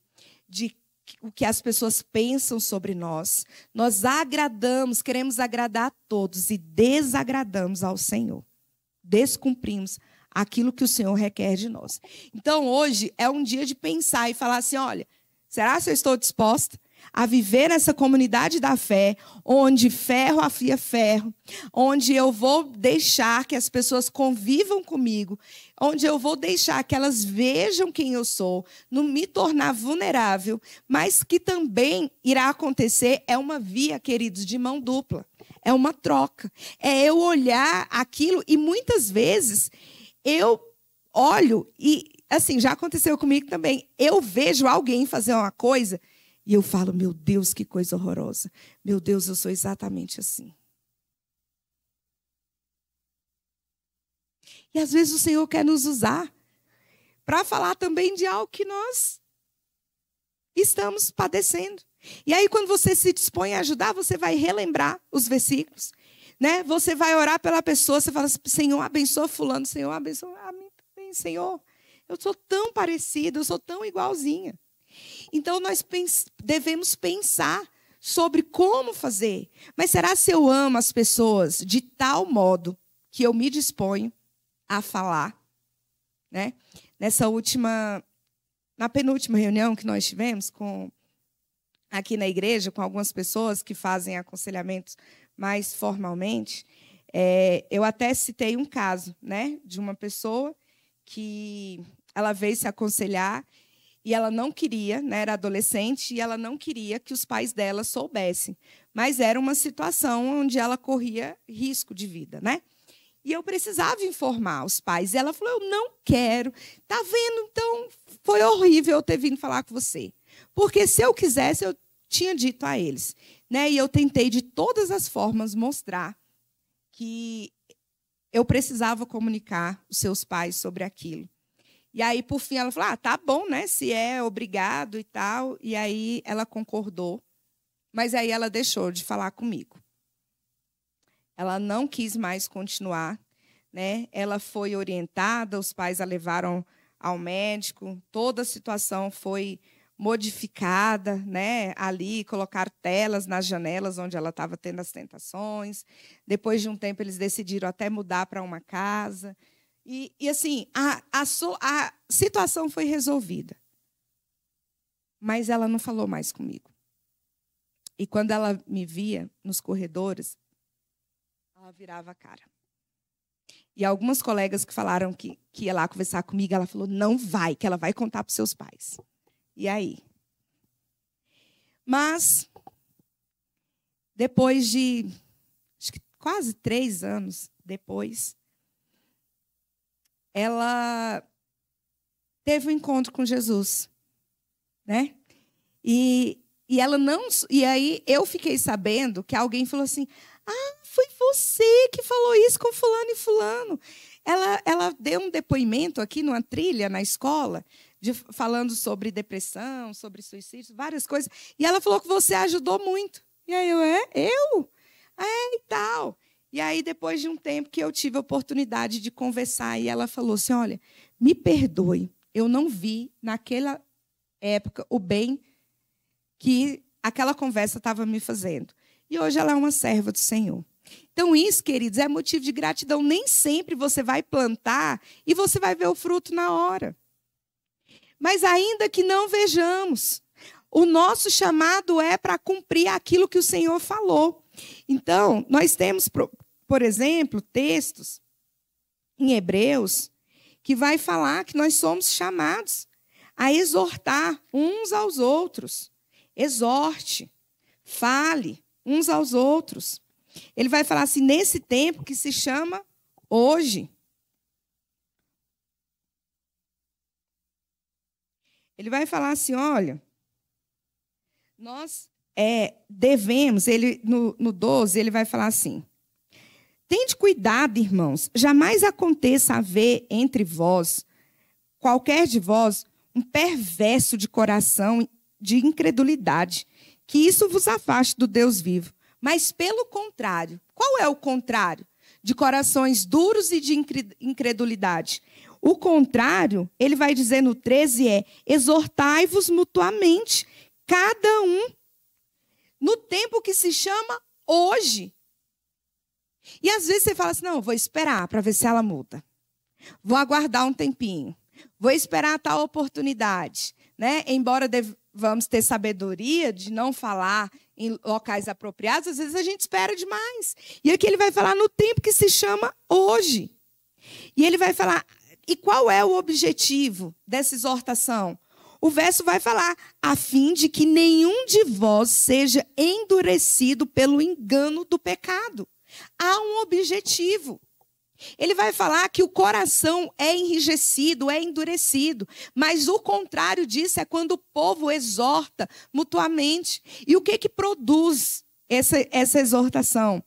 de o que as pessoas pensam sobre nós. Nós agradamos, queremos agradar a todos e desagradamos ao Senhor. Descumprimos aquilo que o Senhor requer de nós. Então, hoje é um dia de pensar e falar assim: olha, será que eu estou disposta? a viver nessa comunidade da fé, onde ferro afia ferro, onde eu vou deixar que as pessoas convivam comigo, onde eu vou deixar que elas vejam quem eu sou, não me tornar vulnerável, mas que também irá acontecer é uma via, queridos, de mão dupla, é uma troca, é eu olhar aquilo e muitas vezes eu olho e, assim, já aconteceu comigo também. Eu vejo alguém fazer uma coisa e eu falo, meu Deus, que coisa horrorosa. Meu Deus, eu sou exatamente assim. E às vezes o Senhor quer nos usar para falar também de algo que nós estamos padecendo. E aí, quando você se dispõe a ajudar, você vai relembrar os versículos, né? Você vai orar pela pessoa, você fala, Senhor, abençoa fulano, Senhor, abençoa a mim também, Senhor. Eu sou tão parecida, eu sou tão igualzinha. Então nós pens devemos pensar sobre como fazer. Mas será se eu amo as pessoas de tal modo que eu me disponho a falar, né? Nessa última na penúltima reunião que nós tivemos com aqui na igreja com algumas pessoas que fazem aconselhamentos mais formalmente, é, eu até citei um caso né, de uma pessoa que ela veio se aconselhar e ela não queria, né, era adolescente, e ela não queria que os pais dela soubessem. Mas era uma situação onde ela corria risco de vida, né? E eu precisava informar os pais. E ela falou: "Eu não quero. Tá vendo? Então foi horrível eu ter vindo falar com você. Porque se eu quisesse, eu tinha dito a eles. Né? E eu tentei de todas as formas mostrar que eu precisava comunicar os seus pais sobre aquilo. E aí, por fim, ela falou: ah, tá bom, né? Se é obrigado e tal. E aí ela concordou, mas aí ela deixou de falar comigo. Ela não quis mais continuar, né? Ela foi orientada, os pais a levaram ao médico, toda a situação foi modificada, né? Ali colocar telas nas janelas onde ela estava tendo as tentações. Depois de um tempo eles decidiram até mudar para uma casa. E, e assim, a, a, so, a situação foi resolvida. Mas ela não falou mais comigo. E quando ela me via nos corredores, ela virava a cara. E algumas colegas que falaram que, que ia lá conversar comigo, ela falou: não vai, que ela vai contar para os seus pais. E aí? Mas, depois de quase três anos depois, ela teve um encontro com Jesus, né? E, e ela não. E aí eu fiquei sabendo que alguém falou assim: Ah, foi você que falou isso com fulano e fulano. Ela, ela deu um depoimento aqui numa trilha na escola de, falando sobre depressão, sobre suicídio, várias coisas. E ela falou que você ajudou muito. E aí eu, é? Eu? É, e tal. E aí, depois de um tempo que eu tive a oportunidade de conversar, e ela falou assim: olha, me perdoe, eu não vi naquela época o bem que aquela conversa estava me fazendo. E hoje ela é uma serva do Senhor. Então, isso, queridos, é motivo de gratidão. Nem sempre você vai plantar e você vai ver o fruto na hora. Mas ainda que não vejamos, o nosso chamado é para cumprir aquilo que o Senhor falou. Então, nós temos, por exemplo, textos em Hebreus que vai falar que nós somos chamados a exortar uns aos outros. Exorte, fale uns aos outros. Ele vai falar assim: nesse tempo que se chama hoje, Ele vai falar assim: olha, nós é, devemos, ele no, no 12, ele vai falar assim. Tende cuidado, irmãos, jamais aconteça haver entre vós, qualquer de vós, um perverso de coração de incredulidade, que isso vos afaste do Deus vivo. Mas pelo contrário, qual é o contrário de corações duros e de incredulidade? O contrário, ele vai dizer no 13 é: exortai-vos mutuamente, cada um no tempo que se chama hoje. E às vezes você fala assim: não, vou esperar para ver se ela muda. Vou aguardar um tempinho. Vou esperar a tal oportunidade. Né? Embora devamos ter sabedoria de não falar em locais apropriados, às vezes a gente espera demais. E aqui ele vai falar no tempo que se chama hoje. E ele vai falar: e qual é o objetivo dessa exortação? O verso vai falar, a fim de que nenhum de vós seja endurecido pelo engano do pecado. Há um objetivo. Ele vai falar que o coração é enrijecido, é endurecido, mas o contrário disso é quando o povo exorta mutuamente. E o que que produz essa, essa exortação?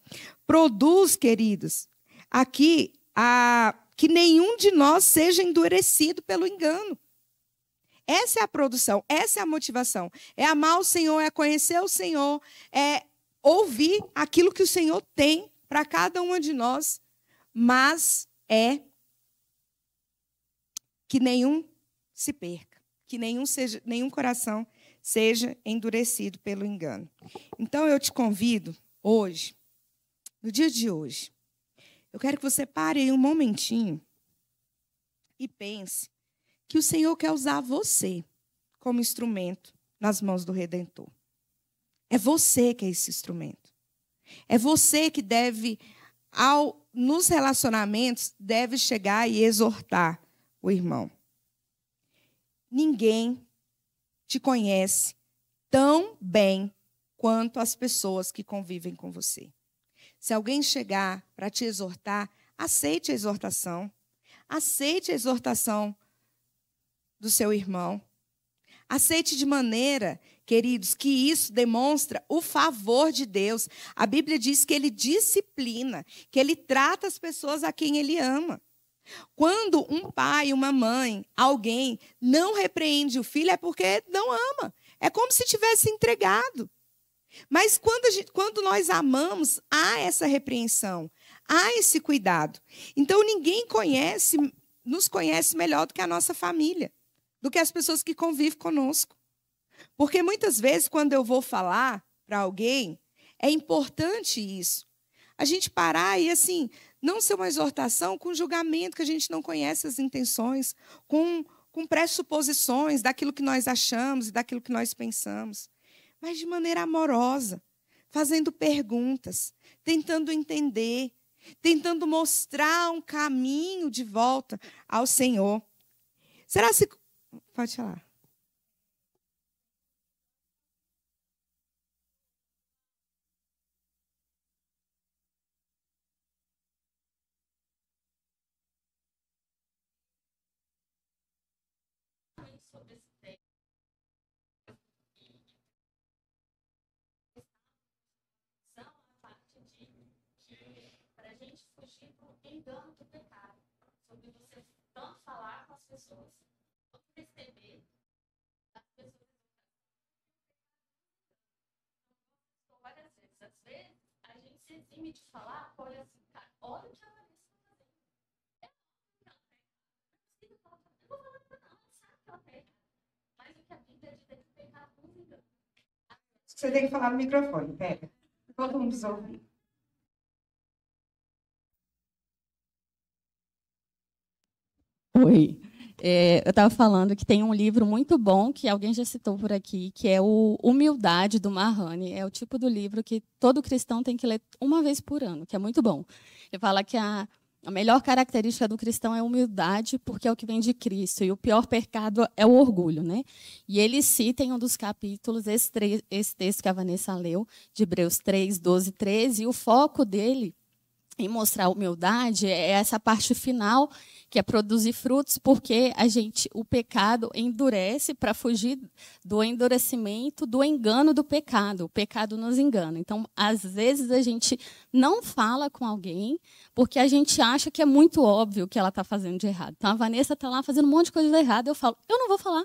Produz, queridos, aqui a, que nenhum de nós seja endurecido pelo engano. Essa é a produção, essa é a motivação. É amar o Senhor, é conhecer o Senhor, é ouvir aquilo que o Senhor tem para cada uma de nós, mas é que nenhum se perca, que nenhum seja, nenhum coração seja endurecido pelo engano. Então eu te convido hoje, no dia de hoje, eu quero que você pare aí um momentinho e pense que o Senhor quer usar você como instrumento nas mãos do Redentor. É você que é esse instrumento. É você que deve, ao, nos relacionamentos, deve chegar e exortar o irmão. Ninguém te conhece tão bem quanto as pessoas que convivem com você. Se alguém chegar para te exortar, aceite a exortação. Aceite a exortação do seu irmão. Aceite de maneira, queridos, que isso demonstra o favor de Deus. A Bíblia diz que ele disciplina, que ele trata as pessoas a quem ele ama. Quando um pai, uma mãe, alguém não repreende o filho, é porque não ama. É como se tivesse entregado. Mas quando, gente, quando nós amamos, há essa repreensão, há esse cuidado. Então ninguém conhece, nos conhece melhor do que a nossa família, do que as pessoas que convivem conosco. Porque muitas vezes, quando eu vou falar para alguém, é importante isso. A gente parar e, assim, não ser uma exortação com julgamento que a gente não conhece as intenções, com, com pressuposições daquilo que nós achamos e daquilo que nós pensamos mas de maneira amorosa, fazendo perguntas, tentando entender, tentando mostrar um caminho de volta ao Senhor. Será se. Pode falar. pessoas vão perceber as pessoas várias vezes. Às vezes, a gente se exime de falar, olha assim, cara, olha o que a Vanessa está fazendo. É óbvio que ela tá Eu não vou falar para ela, não, sabe que ela tá Mas o que a vida é de ter que pegar a dúvida. Você tem que falar no microfone, pega. Todo mundo precisa ouvir. Oi. É, eu estava falando que tem um livro muito bom que alguém já citou por aqui, que é o Humildade do Mahani. É o tipo do livro que todo cristão tem que ler uma vez por ano, que é muito bom. Ele fala que a, a melhor característica do cristão é a humildade, porque é o que vem de Cristo, e o pior pecado é o orgulho, né? E ele cita em um dos capítulos esse, esse texto que a Vanessa leu, de Hebreus 3, 12, 13, e o foco dele em mostrar humildade é essa parte final que é produzir frutos, porque a gente, o pecado endurece para fugir do endurecimento, do engano do pecado. O pecado nos engana. Então, às vezes a gente não fala com alguém porque a gente acha que é muito óbvio que ela está fazendo de errado. Então, a Vanessa está lá fazendo um monte de coisa errada Eu falo, eu não vou falar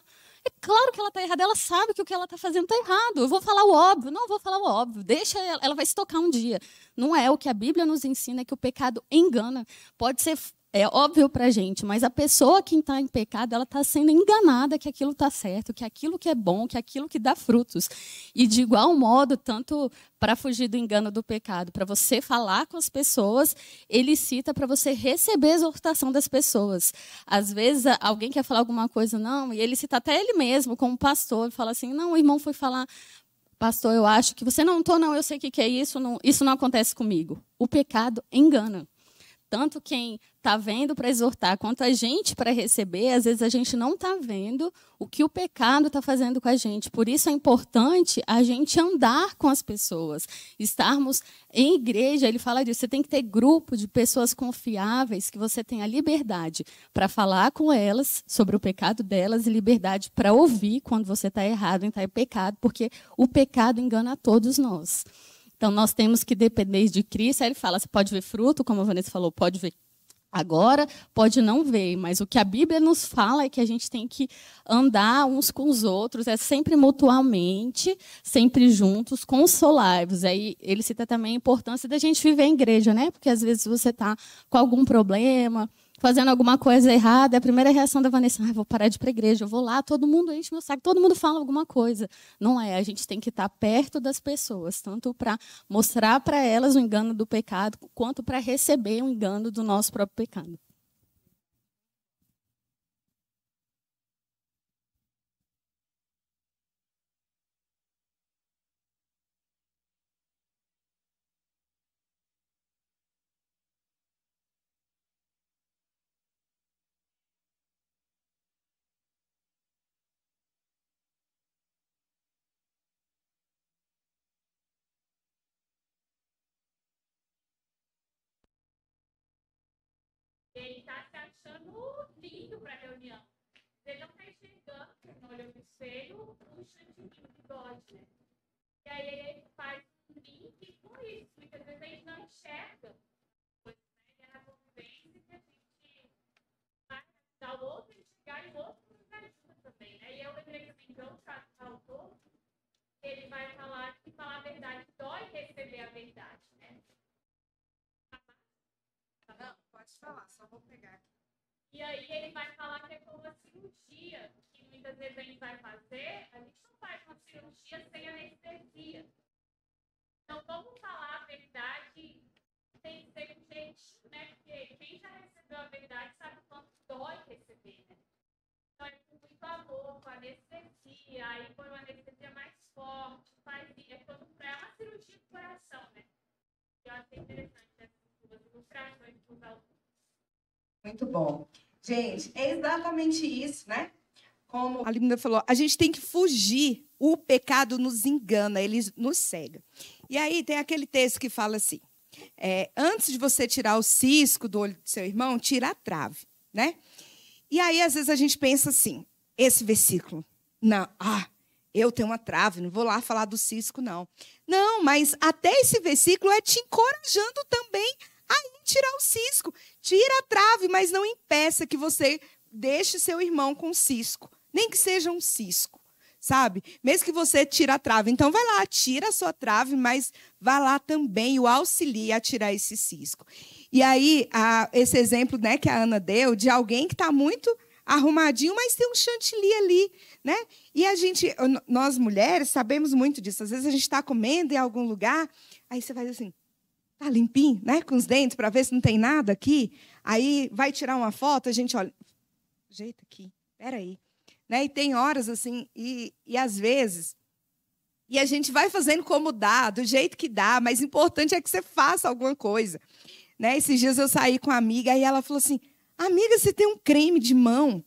é claro que ela está errada, ela sabe que o que ela está fazendo está errado. Eu vou falar o óbvio, não vou falar o óbvio. Deixa ela, ela vai se tocar um dia. Não é o que a Bíblia nos ensina é que o pecado engana. Pode ser é óbvio para a gente, mas a pessoa que está em pecado, ela está sendo enganada que aquilo está certo, que aquilo que é bom, que aquilo que dá frutos. E de igual modo, tanto para fugir do engano do pecado, para você falar com as pessoas, ele cita para você receber a exortação das pessoas. Às vezes, alguém quer falar alguma coisa, não, e ele cita até ele mesmo, como pastor, e fala assim: não, o irmão foi falar pastor, eu acho que você não estou, não, eu sei o que, que é isso, não, isso não acontece comigo. O pecado engana. Tanto quem está vendo para exortar, quanto a gente para receber, às vezes a gente não está vendo o que o pecado está fazendo com a gente. Por isso é importante a gente andar com as pessoas, estarmos em igreja. Ele fala disso. Você tem que ter grupo de pessoas confiáveis que você tenha liberdade para falar com elas sobre o pecado delas e liberdade para ouvir quando você está errado em tá estar pecado, porque o pecado engana a todos nós. Então, nós temos que depender de Cristo. Aí ele fala: você pode ver fruto, como a Vanessa falou, pode ver Agora pode não ver, mas o que a Bíblia nos fala é que a gente tem que andar uns com os outros, é sempre mutuamente, sempre juntos, consolar-vos. Aí ele cita também a importância da gente viver em igreja, né? Porque às vezes você está com algum problema, fazendo alguma coisa errada, a primeira reação da Vanessa é: ah, vou parar de ir para a igreja, eu vou lá, todo mundo enche meu saco, todo mundo fala alguma coisa. Não é, a gente tem que estar tá perto das pessoas, tanto para mostrar para elas o engano do pecado, quanto para receber o engano do nosso próprio pecado. muito lindo para a reunião. Ele não está enxergando, ele é não olhou no espelho, o chantinho de bigode, né? E aí ele faz um link com isso, porque às vezes a gente não enxerga. Pois né? E é na convivência que a gente vai ajudar o outro a enxergar e o outro nos ajuda também, né? E é eu lembrei então que o Charles faltou, ele vai falar que falar a verdade dói receber a verdade, né? Não, pode falar, só vou pegar aqui. E aí ele vai falar que é como a assim cirurgia, que muitas vezes a gente vai fazer, a gente não faz uma cirurgia sem anestesia. Então vamos falar a verdade, tem que ser com né? Porque quem já recebeu a verdade sabe quanto dói receber, né? Então é com muito amor, com anestesia, aí põe uma anestesia mais forte, faz, é, quando, é uma cirurgia do coração, né? Eu acho interessante essas curvas do coração, a gente muito bom. Gente, é exatamente isso, né? Como a Linda falou, a gente tem que fugir. O pecado nos engana, ele nos cega. E aí tem aquele texto que fala assim: é, antes de você tirar o cisco do olho do seu irmão, tira a trave, né? E aí às vezes a gente pensa assim: esse versículo, não, ah, eu tenho uma trave, não vou lá falar do cisco não. Não, mas até esse versículo é te encorajando também aí tirar o cisco. Tira a trave, mas não impeça que você deixe seu irmão com cisco. Nem que seja um cisco, sabe? Mesmo que você tire a trave. Então, vai lá, tira a sua trave, mas vá lá também o auxilie a tirar esse cisco. E aí, a, esse exemplo né, que a Ana deu de alguém que está muito arrumadinho, mas tem um chantilly ali, né? E a gente, nós mulheres, sabemos muito disso. Às vezes a gente está comendo em algum lugar, aí você faz assim tá limpinho, né? Com os dentes, para ver se não tem nada aqui. Aí vai tirar uma foto, a gente olha. Jeito aqui, peraí. Né? E tem horas assim, e, e às vezes. E a gente vai fazendo como dá, do jeito que dá, mas o importante é que você faça alguma coisa. Né? Esses dias eu saí com uma amiga e ela falou assim: Amiga, você tem um creme de mão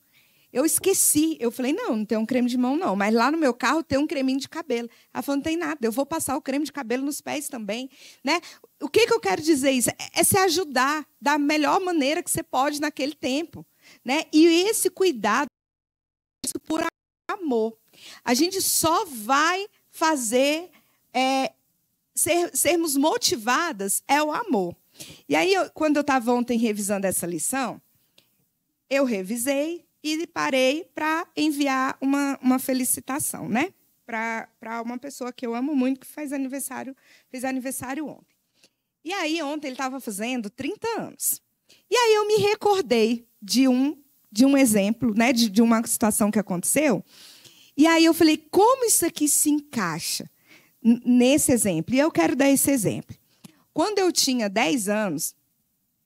eu esqueci. Eu falei, não, não tem um creme de mão, não. Mas lá no meu carro tem um creminho de cabelo. Ela falou, não tem nada. Eu vou passar o creme de cabelo nos pés também. Né? O que, que eu quero dizer isso? É, é se ajudar da melhor maneira que você pode naquele tempo. Né? E esse cuidado, isso por amor. A gente só vai fazer é, ser, sermos motivadas é o amor. E aí, eu, quando eu estava ontem revisando essa lição, eu revisei, e parei para enviar uma, uma felicitação, né? Para uma pessoa que eu amo muito, que faz aniversário, fez aniversário ontem. E aí, ontem ele estava fazendo 30 anos. E aí eu me recordei de um, de um exemplo, né? De, de uma situação que aconteceu. E aí eu falei, como isso aqui se encaixa nesse exemplo? E eu quero dar esse exemplo. Quando eu tinha 10 anos,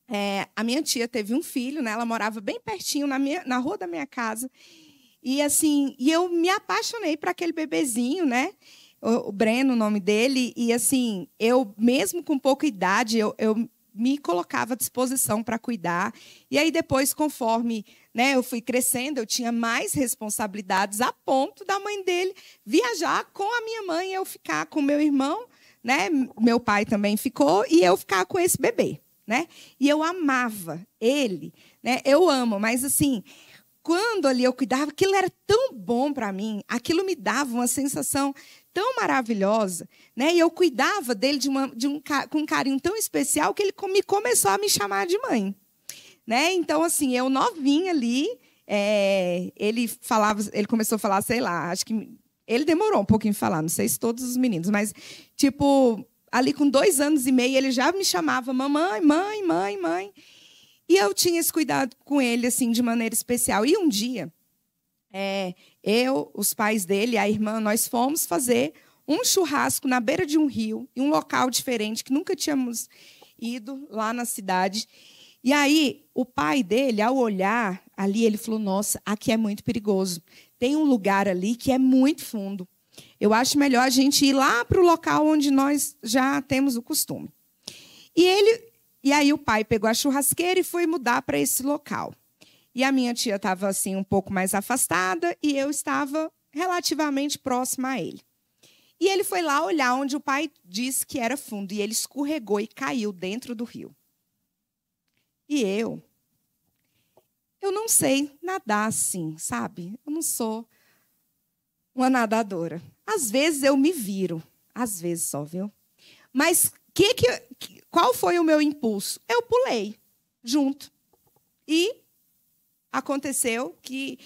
é, a minha tia teve um filho, né? Ela morava bem pertinho na, minha, na rua da minha casa. E assim, e eu me apaixonei por aquele bebezinho, né? O, o Breno, o nome dele. E assim, eu mesmo com pouca idade, eu, eu me colocava à disposição para cuidar. E aí depois, conforme né, eu fui crescendo, eu tinha mais responsabilidades a ponto da mãe dele viajar com a minha mãe, eu ficar com meu irmão, né? Meu pai também ficou e eu ficar com esse bebê né? E eu amava ele, né? Eu amo, mas assim, quando ali eu cuidava, aquilo era tão bom para mim, aquilo me dava uma sensação tão maravilhosa, né? E eu cuidava dele de, uma, de um, com um carinho tão especial que ele me começou a me chamar de mãe, né? Então assim, eu novinha ali, é, ele falava, ele começou a falar, sei lá, acho que ele demorou um pouquinho em falar, não sei se todos os meninos, mas tipo ali com dois anos e meio, ele já me chamava mamãe, mãe, mãe, mãe. E eu tinha esse cuidado com ele, assim, de maneira especial. E um dia, é, eu, os pais dele, a irmã, nós fomos fazer um churrasco na beira de um rio, em um local diferente, que nunca tínhamos ido lá na cidade. E aí, o pai dele, ao olhar ali, ele falou: Nossa, aqui é muito perigoso. Tem um lugar ali que é muito fundo. Eu acho melhor a gente ir lá para o local onde nós já temos o costume. E ele, e aí o pai pegou a churrasqueira e foi mudar para esse local. E a minha tia estava assim um pouco mais afastada e eu estava relativamente próxima a ele. E ele foi lá olhar onde o pai disse que era fundo e ele escorregou e caiu dentro do rio. E eu eu não sei nadar assim, sabe? Eu não sou uma nadadora. Às vezes eu me viro, às vezes só, viu? Mas que que, qual foi o meu impulso? Eu pulei junto. E aconteceu que,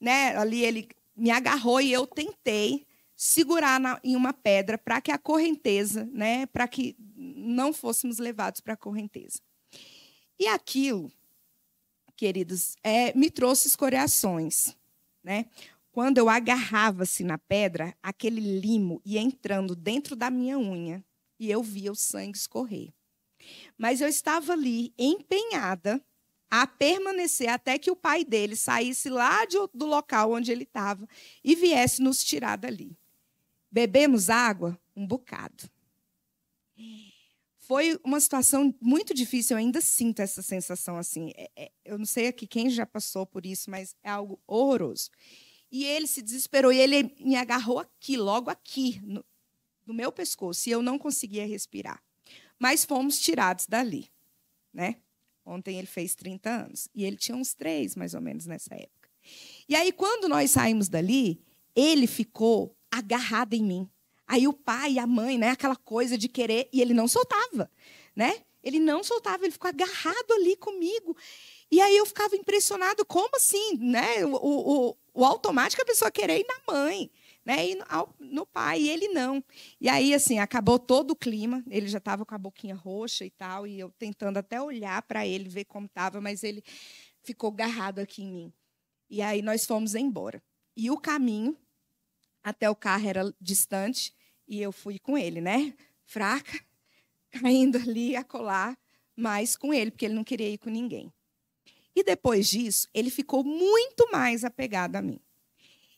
né, ali ele me agarrou e eu tentei segurar na, em uma pedra para que a correnteza, né, para que não fôssemos levados para a correnteza. E aquilo, queridos, é, me trouxe escoriações, né? Quando eu agarrava-se na pedra, aquele limo ia entrando dentro da minha unha e eu via o sangue escorrer. Mas eu estava ali empenhada a permanecer até que o pai dele saísse lá de, do local onde ele estava e viesse nos tirar dali. Bebemos água um bocado. Foi uma situação muito difícil, eu ainda sinto essa sensação assim. É, é, eu não sei aqui quem já passou por isso, mas é algo horroroso. E ele se desesperou e ele me agarrou aqui, logo aqui, no, no meu pescoço, e eu não conseguia respirar. Mas fomos tirados dali, né? Ontem ele fez 30 anos e ele tinha uns três, mais ou menos, nessa época. E aí, quando nós saímos dali, ele ficou agarrado em mim. Aí o pai e a mãe, né, aquela coisa de querer, e ele não soltava, né? Ele não soltava, ele ficou agarrado ali comigo. E aí eu ficava impressionado, como assim, né? O, o, o automático é a pessoa querer ir na mãe, né? E no, no pai, e ele não. E aí, assim, acabou todo o clima, ele já estava com a boquinha roxa e tal, e eu tentando até olhar para ele, ver como estava, mas ele ficou agarrado aqui em mim. E aí nós fomos embora. E o caminho até o carro era distante, e eu fui com ele, né? Fraca, caindo ali a colar, mas com ele, porque ele não queria ir com ninguém. E depois disso, ele ficou muito mais apegado a mim.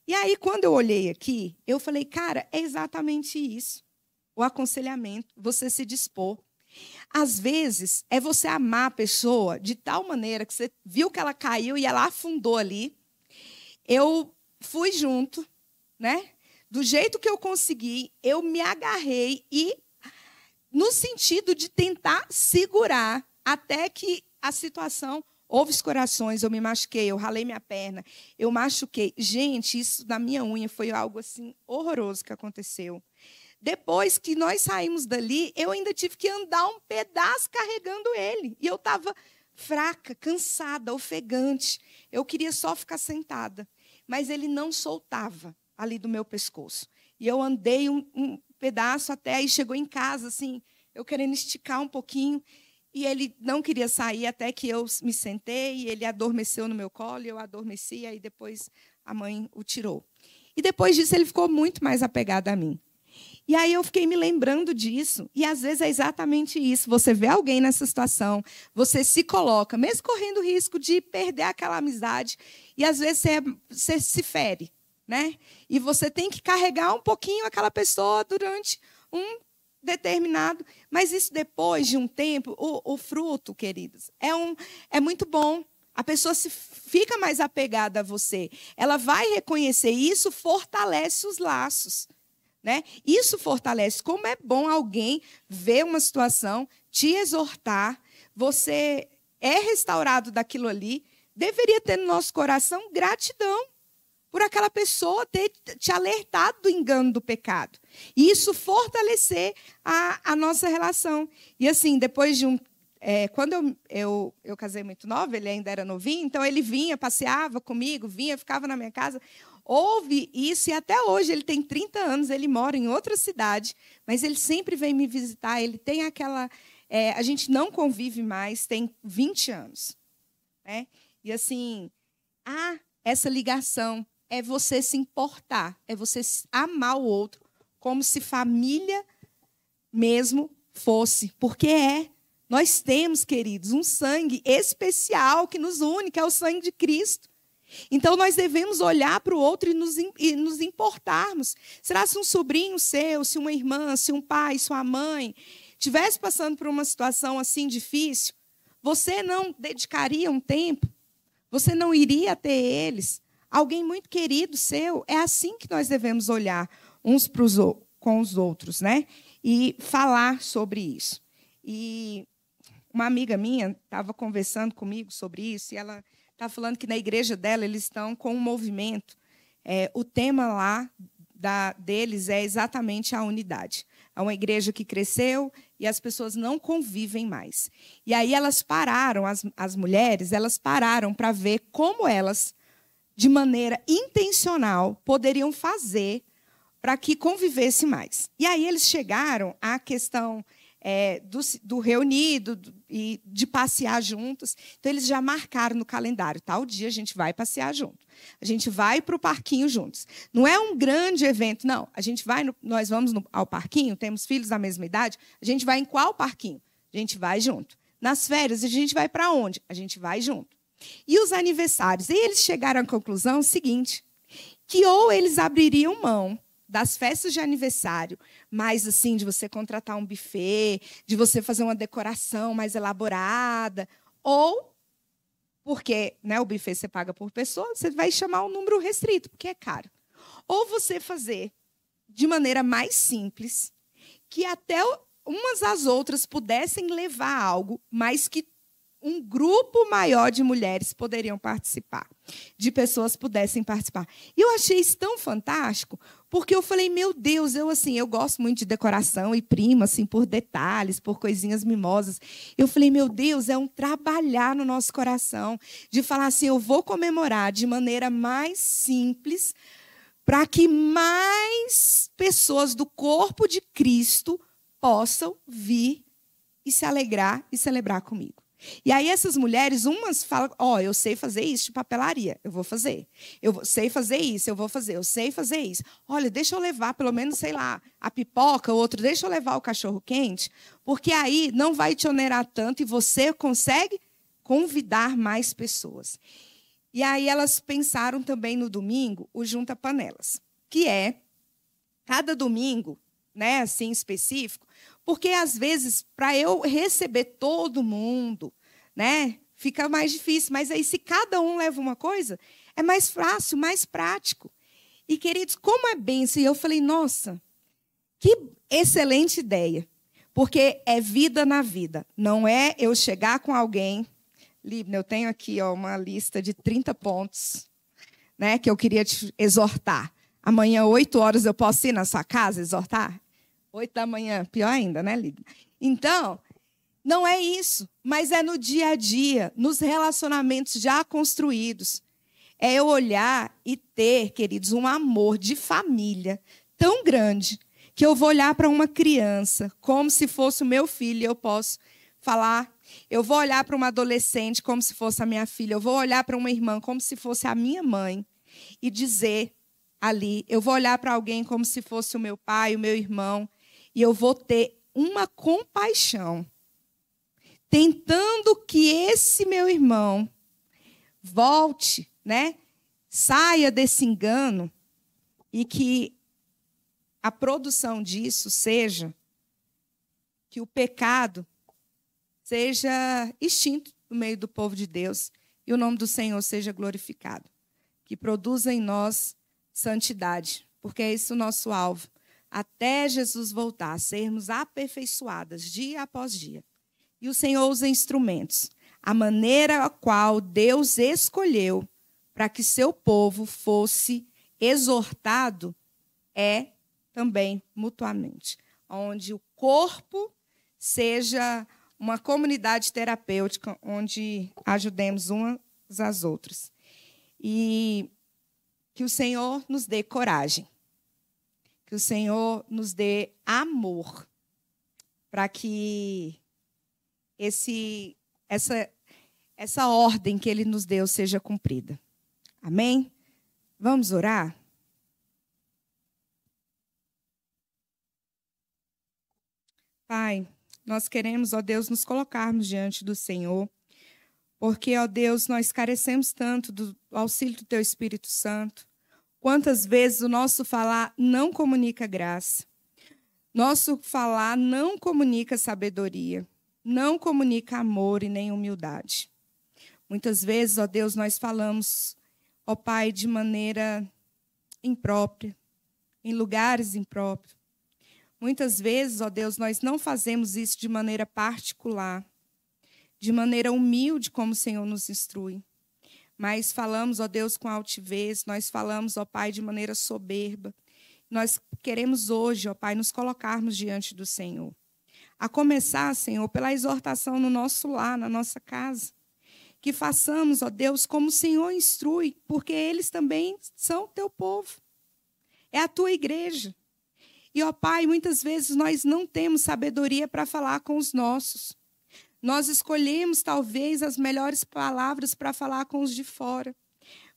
E aí, quando eu olhei aqui, eu falei, cara, é exatamente isso. O aconselhamento, você se dispor. Às vezes, é você amar a pessoa de tal maneira que você viu que ela caiu e ela afundou ali. Eu fui junto, né? Do jeito que eu consegui, eu me agarrei e no sentido de tentar segurar até que a situação Houve os corações, eu me machuquei, eu ralei minha perna, eu machuquei. Gente, isso na minha unha foi algo assim horroroso que aconteceu. Depois que nós saímos dali, eu ainda tive que andar um pedaço carregando ele. E eu estava fraca, cansada, ofegante. Eu queria só ficar sentada. Mas ele não soltava ali do meu pescoço. E eu andei um, um pedaço até aí chegou em casa, assim, eu querendo esticar um pouquinho. E ele não queria sair até que eu me sentei, ele adormeceu no meu colo, eu adormeci, aí depois a mãe o tirou. E depois disso ele ficou muito mais apegado a mim. E aí eu fiquei me lembrando disso. E às vezes é exatamente isso. Você vê alguém nessa situação, você se coloca, mesmo correndo o risco de perder aquela amizade, e às vezes você, é, você se fere, né? E você tem que carregar um pouquinho aquela pessoa durante um determinado. Mas isso depois de um tempo, o, o fruto, queridos, é, um, é muito bom. A pessoa se fica mais apegada a você. Ela vai reconhecer isso, fortalece os laços. Né? Isso fortalece. Como é bom alguém ver uma situação, te exortar, você é restaurado daquilo ali. Deveria ter no nosso coração gratidão por aquela pessoa ter te alertado do engano do pecado. E isso fortalecer a, a nossa relação. E assim, depois de um. É, quando eu, eu, eu casei muito nova, ele ainda era novinho, então ele vinha, passeava comigo, vinha, ficava na minha casa. Houve isso e até hoje ele tem 30 anos, ele mora em outra cidade, mas ele sempre vem me visitar, ele tem aquela. É, a gente não convive mais, tem 20 anos. Né? E assim, há essa ligação é você se importar, é você amar o outro como se família mesmo fosse, porque é. Nós temos, queridos, um sangue especial que nos une, que é o sangue de Cristo. Então nós devemos olhar para o outro e nos, e nos importarmos. Será se um sobrinho seu, se uma irmã, se um pai, sua mãe tivesse passando por uma situação assim difícil, você não dedicaria um tempo? Você não iria ter eles? alguém muito querido seu, é assim que nós devemos olhar uns os com os outros, né? E falar sobre isso. E uma amiga minha estava conversando comigo sobre isso e ela está falando que na igreja dela eles estão com um movimento. É, o tema lá da, deles é exatamente a unidade. É uma igreja que cresceu e as pessoas não convivem mais. E aí elas pararam, as, as mulheres, elas pararam para ver como elas de maneira intencional, poderiam fazer para que convivesse mais. E aí eles chegaram à questão é, do, do reunido do, e de passear juntos. Então, eles já marcaram no calendário: tal dia a gente vai passear junto, a gente vai para o parquinho juntos. Não é um grande evento, não. A gente vai, no, nós vamos no, ao parquinho, temos filhos da mesma idade, a gente vai em qual parquinho? A gente vai junto. Nas férias, a gente vai para onde? A gente vai junto. E os aniversários? E eles chegaram à conclusão seguinte: que ou eles abririam mão das festas de aniversário, mais assim, de você contratar um buffet, de você fazer uma decoração mais elaborada, ou porque né, o buffet você paga por pessoa, você vai chamar um número restrito, porque é caro. Ou você fazer de maneira mais simples, que até umas às outras pudessem levar algo, mas que um grupo maior de mulheres poderiam participar, de pessoas pudessem participar. E eu achei isso tão fantástico, porque eu falei, meu Deus, eu assim, eu gosto muito de decoração e prima assim por detalhes, por coisinhas mimosas. Eu falei, meu Deus, é um trabalhar no nosso coração de falar assim, eu vou comemorar de maneira mais simples para que mais pessoas do corpo de Cristo possam vir e se alegrar e celebrar comigo. E aí essas mulheres, umas falam, ó, oh, eu sei fazer isso de papelaria, eu vou fazer. Eu sei fazer isso, eu vou fazer. Eu sei fazer isso. Olha, deixa eu levar pelo menos, sei lá, a pipoca, o outro, deixa eu levar o cachorro quente, porque aí não vai te onerar tanto e você consegue convidar mais pessoas. E aí elas pensaram também no domingo o junta panelas, que é cada domingo, né, assim específico, porque às vezes, para eu receber todo mundo, né, fica mais difícil. Mas aí, se cada um leva uma coisa, é mais fácil, mais prático. E, queridos, como é benção. E eu falei, nossa, que excelente ideia. Porque é vida na vida. Não é eu chegar com alguém. Libna, eu tenho aqui ó, uma lista de 30 pontos né, que eu queria te exortar. Amanhã, 8 horas, eu posso ir na sua casa exortar? Oito da manhã, pior ainda, né, Lívia? Então, não é isso, mas é no dia a dia, nos relacionamentos já construídos. É eu olhar e ter, queridos, um amor de família tão grande que eu vou olhar para uma criança como se fosse o meu filho e eu posso falar. Eu vou olhar para uma adolescente como se fosse a minha filha. Eu vou olhar para uma irmã como se fosse a minha mãe e dizer ali. Eu vou olhar para alguém como se fosse o meu pai, o meu irmão e eu vou ter uma compaixão, tentando que esse meu irmão volte, né? Saia desse engano e que a produção disso seja que o pecado seja extinto no meio do povo de Deus e o nome do Senhor seja glorificado, que produza em nós santidade, porque é esse o nosso alvo até Jesus voltar, sermos aperfeiçoadas dia após dia. E o Senhor usa instrumentos, a maneira a qual Deus escolheu para que seu povo fosse exortado é também mutuamente, onde o corpo seja uma comunidade terapêutica onde ajudemos umas às outras. E que o Senhor nos dê coragem que o Senhor nos dê amor para que esse essa essa ordem que ele nos deu seja cumprida. Amém? Vamos orar? Pai, nós queremos, ó Deus, nos colocarmos diante do Senhor, porque, ó Deus, nós carecemos tanto do auxílio do Teu Espírito Santo. Quantas vezes o nosso falar não comunica graça? Nosso falar não comunica sabedoria, não comunica amor e nem humildade. Muitas vezes, ó Deus, nós falamos, ó Pai, de maneira imprópria, em lugares impróprios. Muitas vezes, ó Deus, nós não fazemos isso de maneira particular, de maneira humilde, como o Senhor nos instrui mas falamos, ó Deus, com altivez, nós falamos, ó Pai, de maneira soberba. Nós queremos hoje, ó Pai, nos colocarmos diante do Senhor. A começar, Senhor, pela exortação no nosso lar, na nossa casa. Que façamos, ó Deus, como o Senhor instrui, porque eles também são teu povo. É a tua igreja. E, ó Pai, muitas vezes nós não temos sabedoria para falar com os nossos. Nós escolhemos talvez as melhores palavras para falar com os de fora,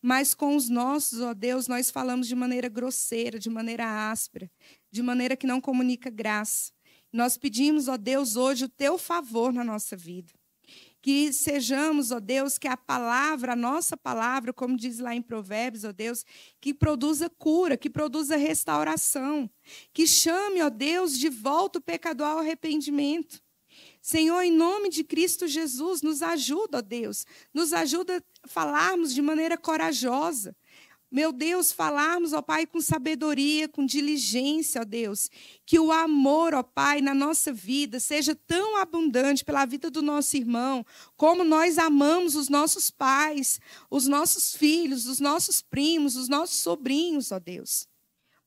mas com os nossos, ó Deus, nós falamos de maneira grosseira, de maneira áspera, de maneira que não comunica graça. Nós pedimos, ó Deus, hoje o teu favor na nossa vida. Que sejamos, ó Deus, que a palavra, a nossa palavra, como diz lá em Provérbios, ó Deus, que produza cura, que produza restauração, que chame, ó Deus, de volta o pecador ao arrependimento Senhor, em nome de Cristo Jesus, nos ajuda, ó Deus, nos ajuda a falarmos de maneira corajosa. Meu Deus, falarmos, ó Pai, com sabedoria, com diligência, ó Deus. Que o amor, ó Pai, na nossa vida seja tão abundante pela vida do nosso irmão, como nós amamos os nossos pais, os nossos filhos, os nossos primos, os nossos sobrinhos, ó Deus.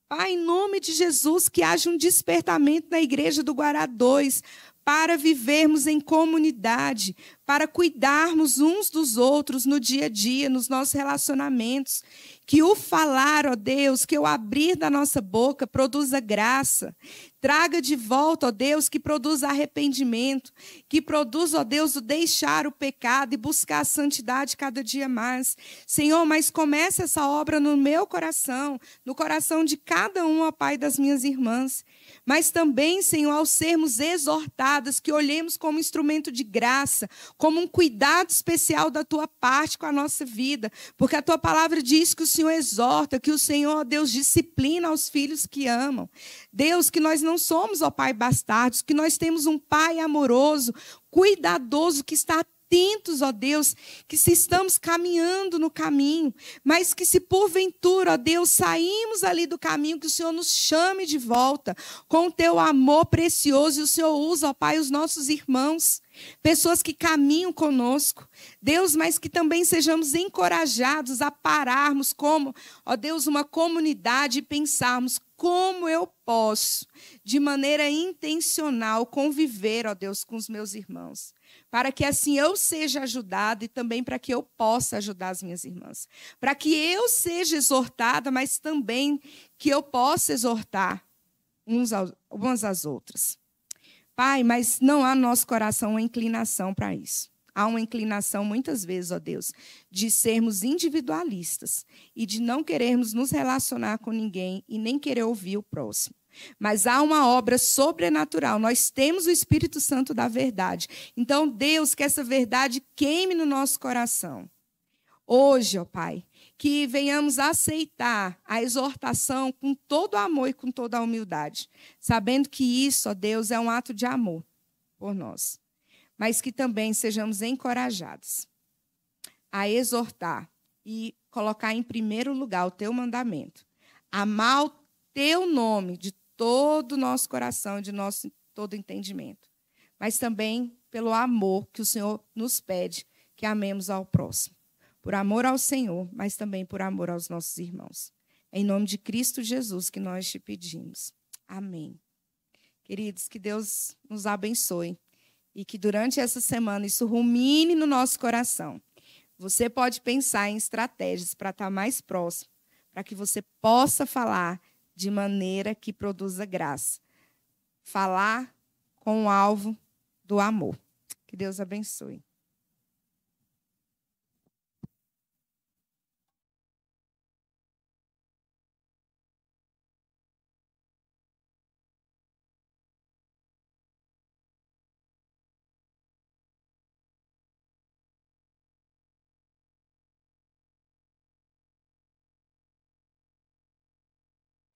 Pai, em nome de Jesus, que haja um despertamento na igreja do Guará 2 para vivermos em comunidade, para cuidarmos uns dos outros no dia a dia, nos nossos relacionamentos. Que o falar, ó Deus, que o abrir da nossa boca produza graça. Traga de volta, ó Deus, que produza arrependimento, que produza, ó Deus, o deixar o pecado e buscar a santidade cada dia mais. Senhor, mas começa essa obra no meu coração, no coração de cada um, ó Pai, das minhas irmãs mas também, Senhor, ao sermos exortadas, que olhemos como instrumento de graça, como um cuidado especial da tua parte com a nossa vida, porque a tua palavra diz que o Senhor exorta, que o Senhor, Deus, disciplina os filhos que amam. Deus, que nós não somos, ó Pai, bastardos, que nós temos um Pai amoroso, cuidadoso, que está atentos, ó Deus, que se estamos caminhando no caminho, mas que se porventura, ó Deus, saímos ali do caminho, que o Senhor nos chame de volta com o teu amor precioso e o Senhor usa, ó Pai, os nossos irmãos pessoas que caminham conosco, Deus, mas que também sejamos encorajados a pararmos como, ó Deus, uma comunidade e pensarmos como eu posso, de maneira intencional, conviver, ó Deus, com os meus irmãos para que assim eu seja ajudada e também para que eu possa ajudar as minhas irmãs. Para que eu seja exortada, mas também que eu possa exortar uns aos, umas às outras. Pai, mas não há no nosso coração uma inclinação para isso. Há uma inclinação, muitas vezes, ó Deus, de sermos individualistas e de não querermos nos relacionar com ninguém e nem querer ouvir o próximo. Mas há uma obra sobrenatural. Nós temos o Espírito Santo da verdade. Então, Deus, que essa verdade queime no nosso coração. Hoje, ó Pai, que venhamos aceitar a exortação com todo o amor e com toda a humildade, sabendo que isso, ó Deus, é um ato de amor por nós, mas que também sejamos encorajados a exortar e colocar em primeiro lugar o teu mandamento, amar o teu nome de todo o nosso coração, de nosso todo entendimento, mas também pelo amor que o Senhor nos pede que amemos ao próximo, por amor ao Senhor, mas também por amor aos nossos irmãos. É em nome de Cristo Jesus que nós te pedimos. Amém. Queridos, que Deus nos abençoe e que durante essa semana isso rumine no nosso coração. Você pode pensar em estratégias para estar mais próximo, para que você possa falar de maneira que produza graça. Falar com o alvo do amor. Que Deus abençoe.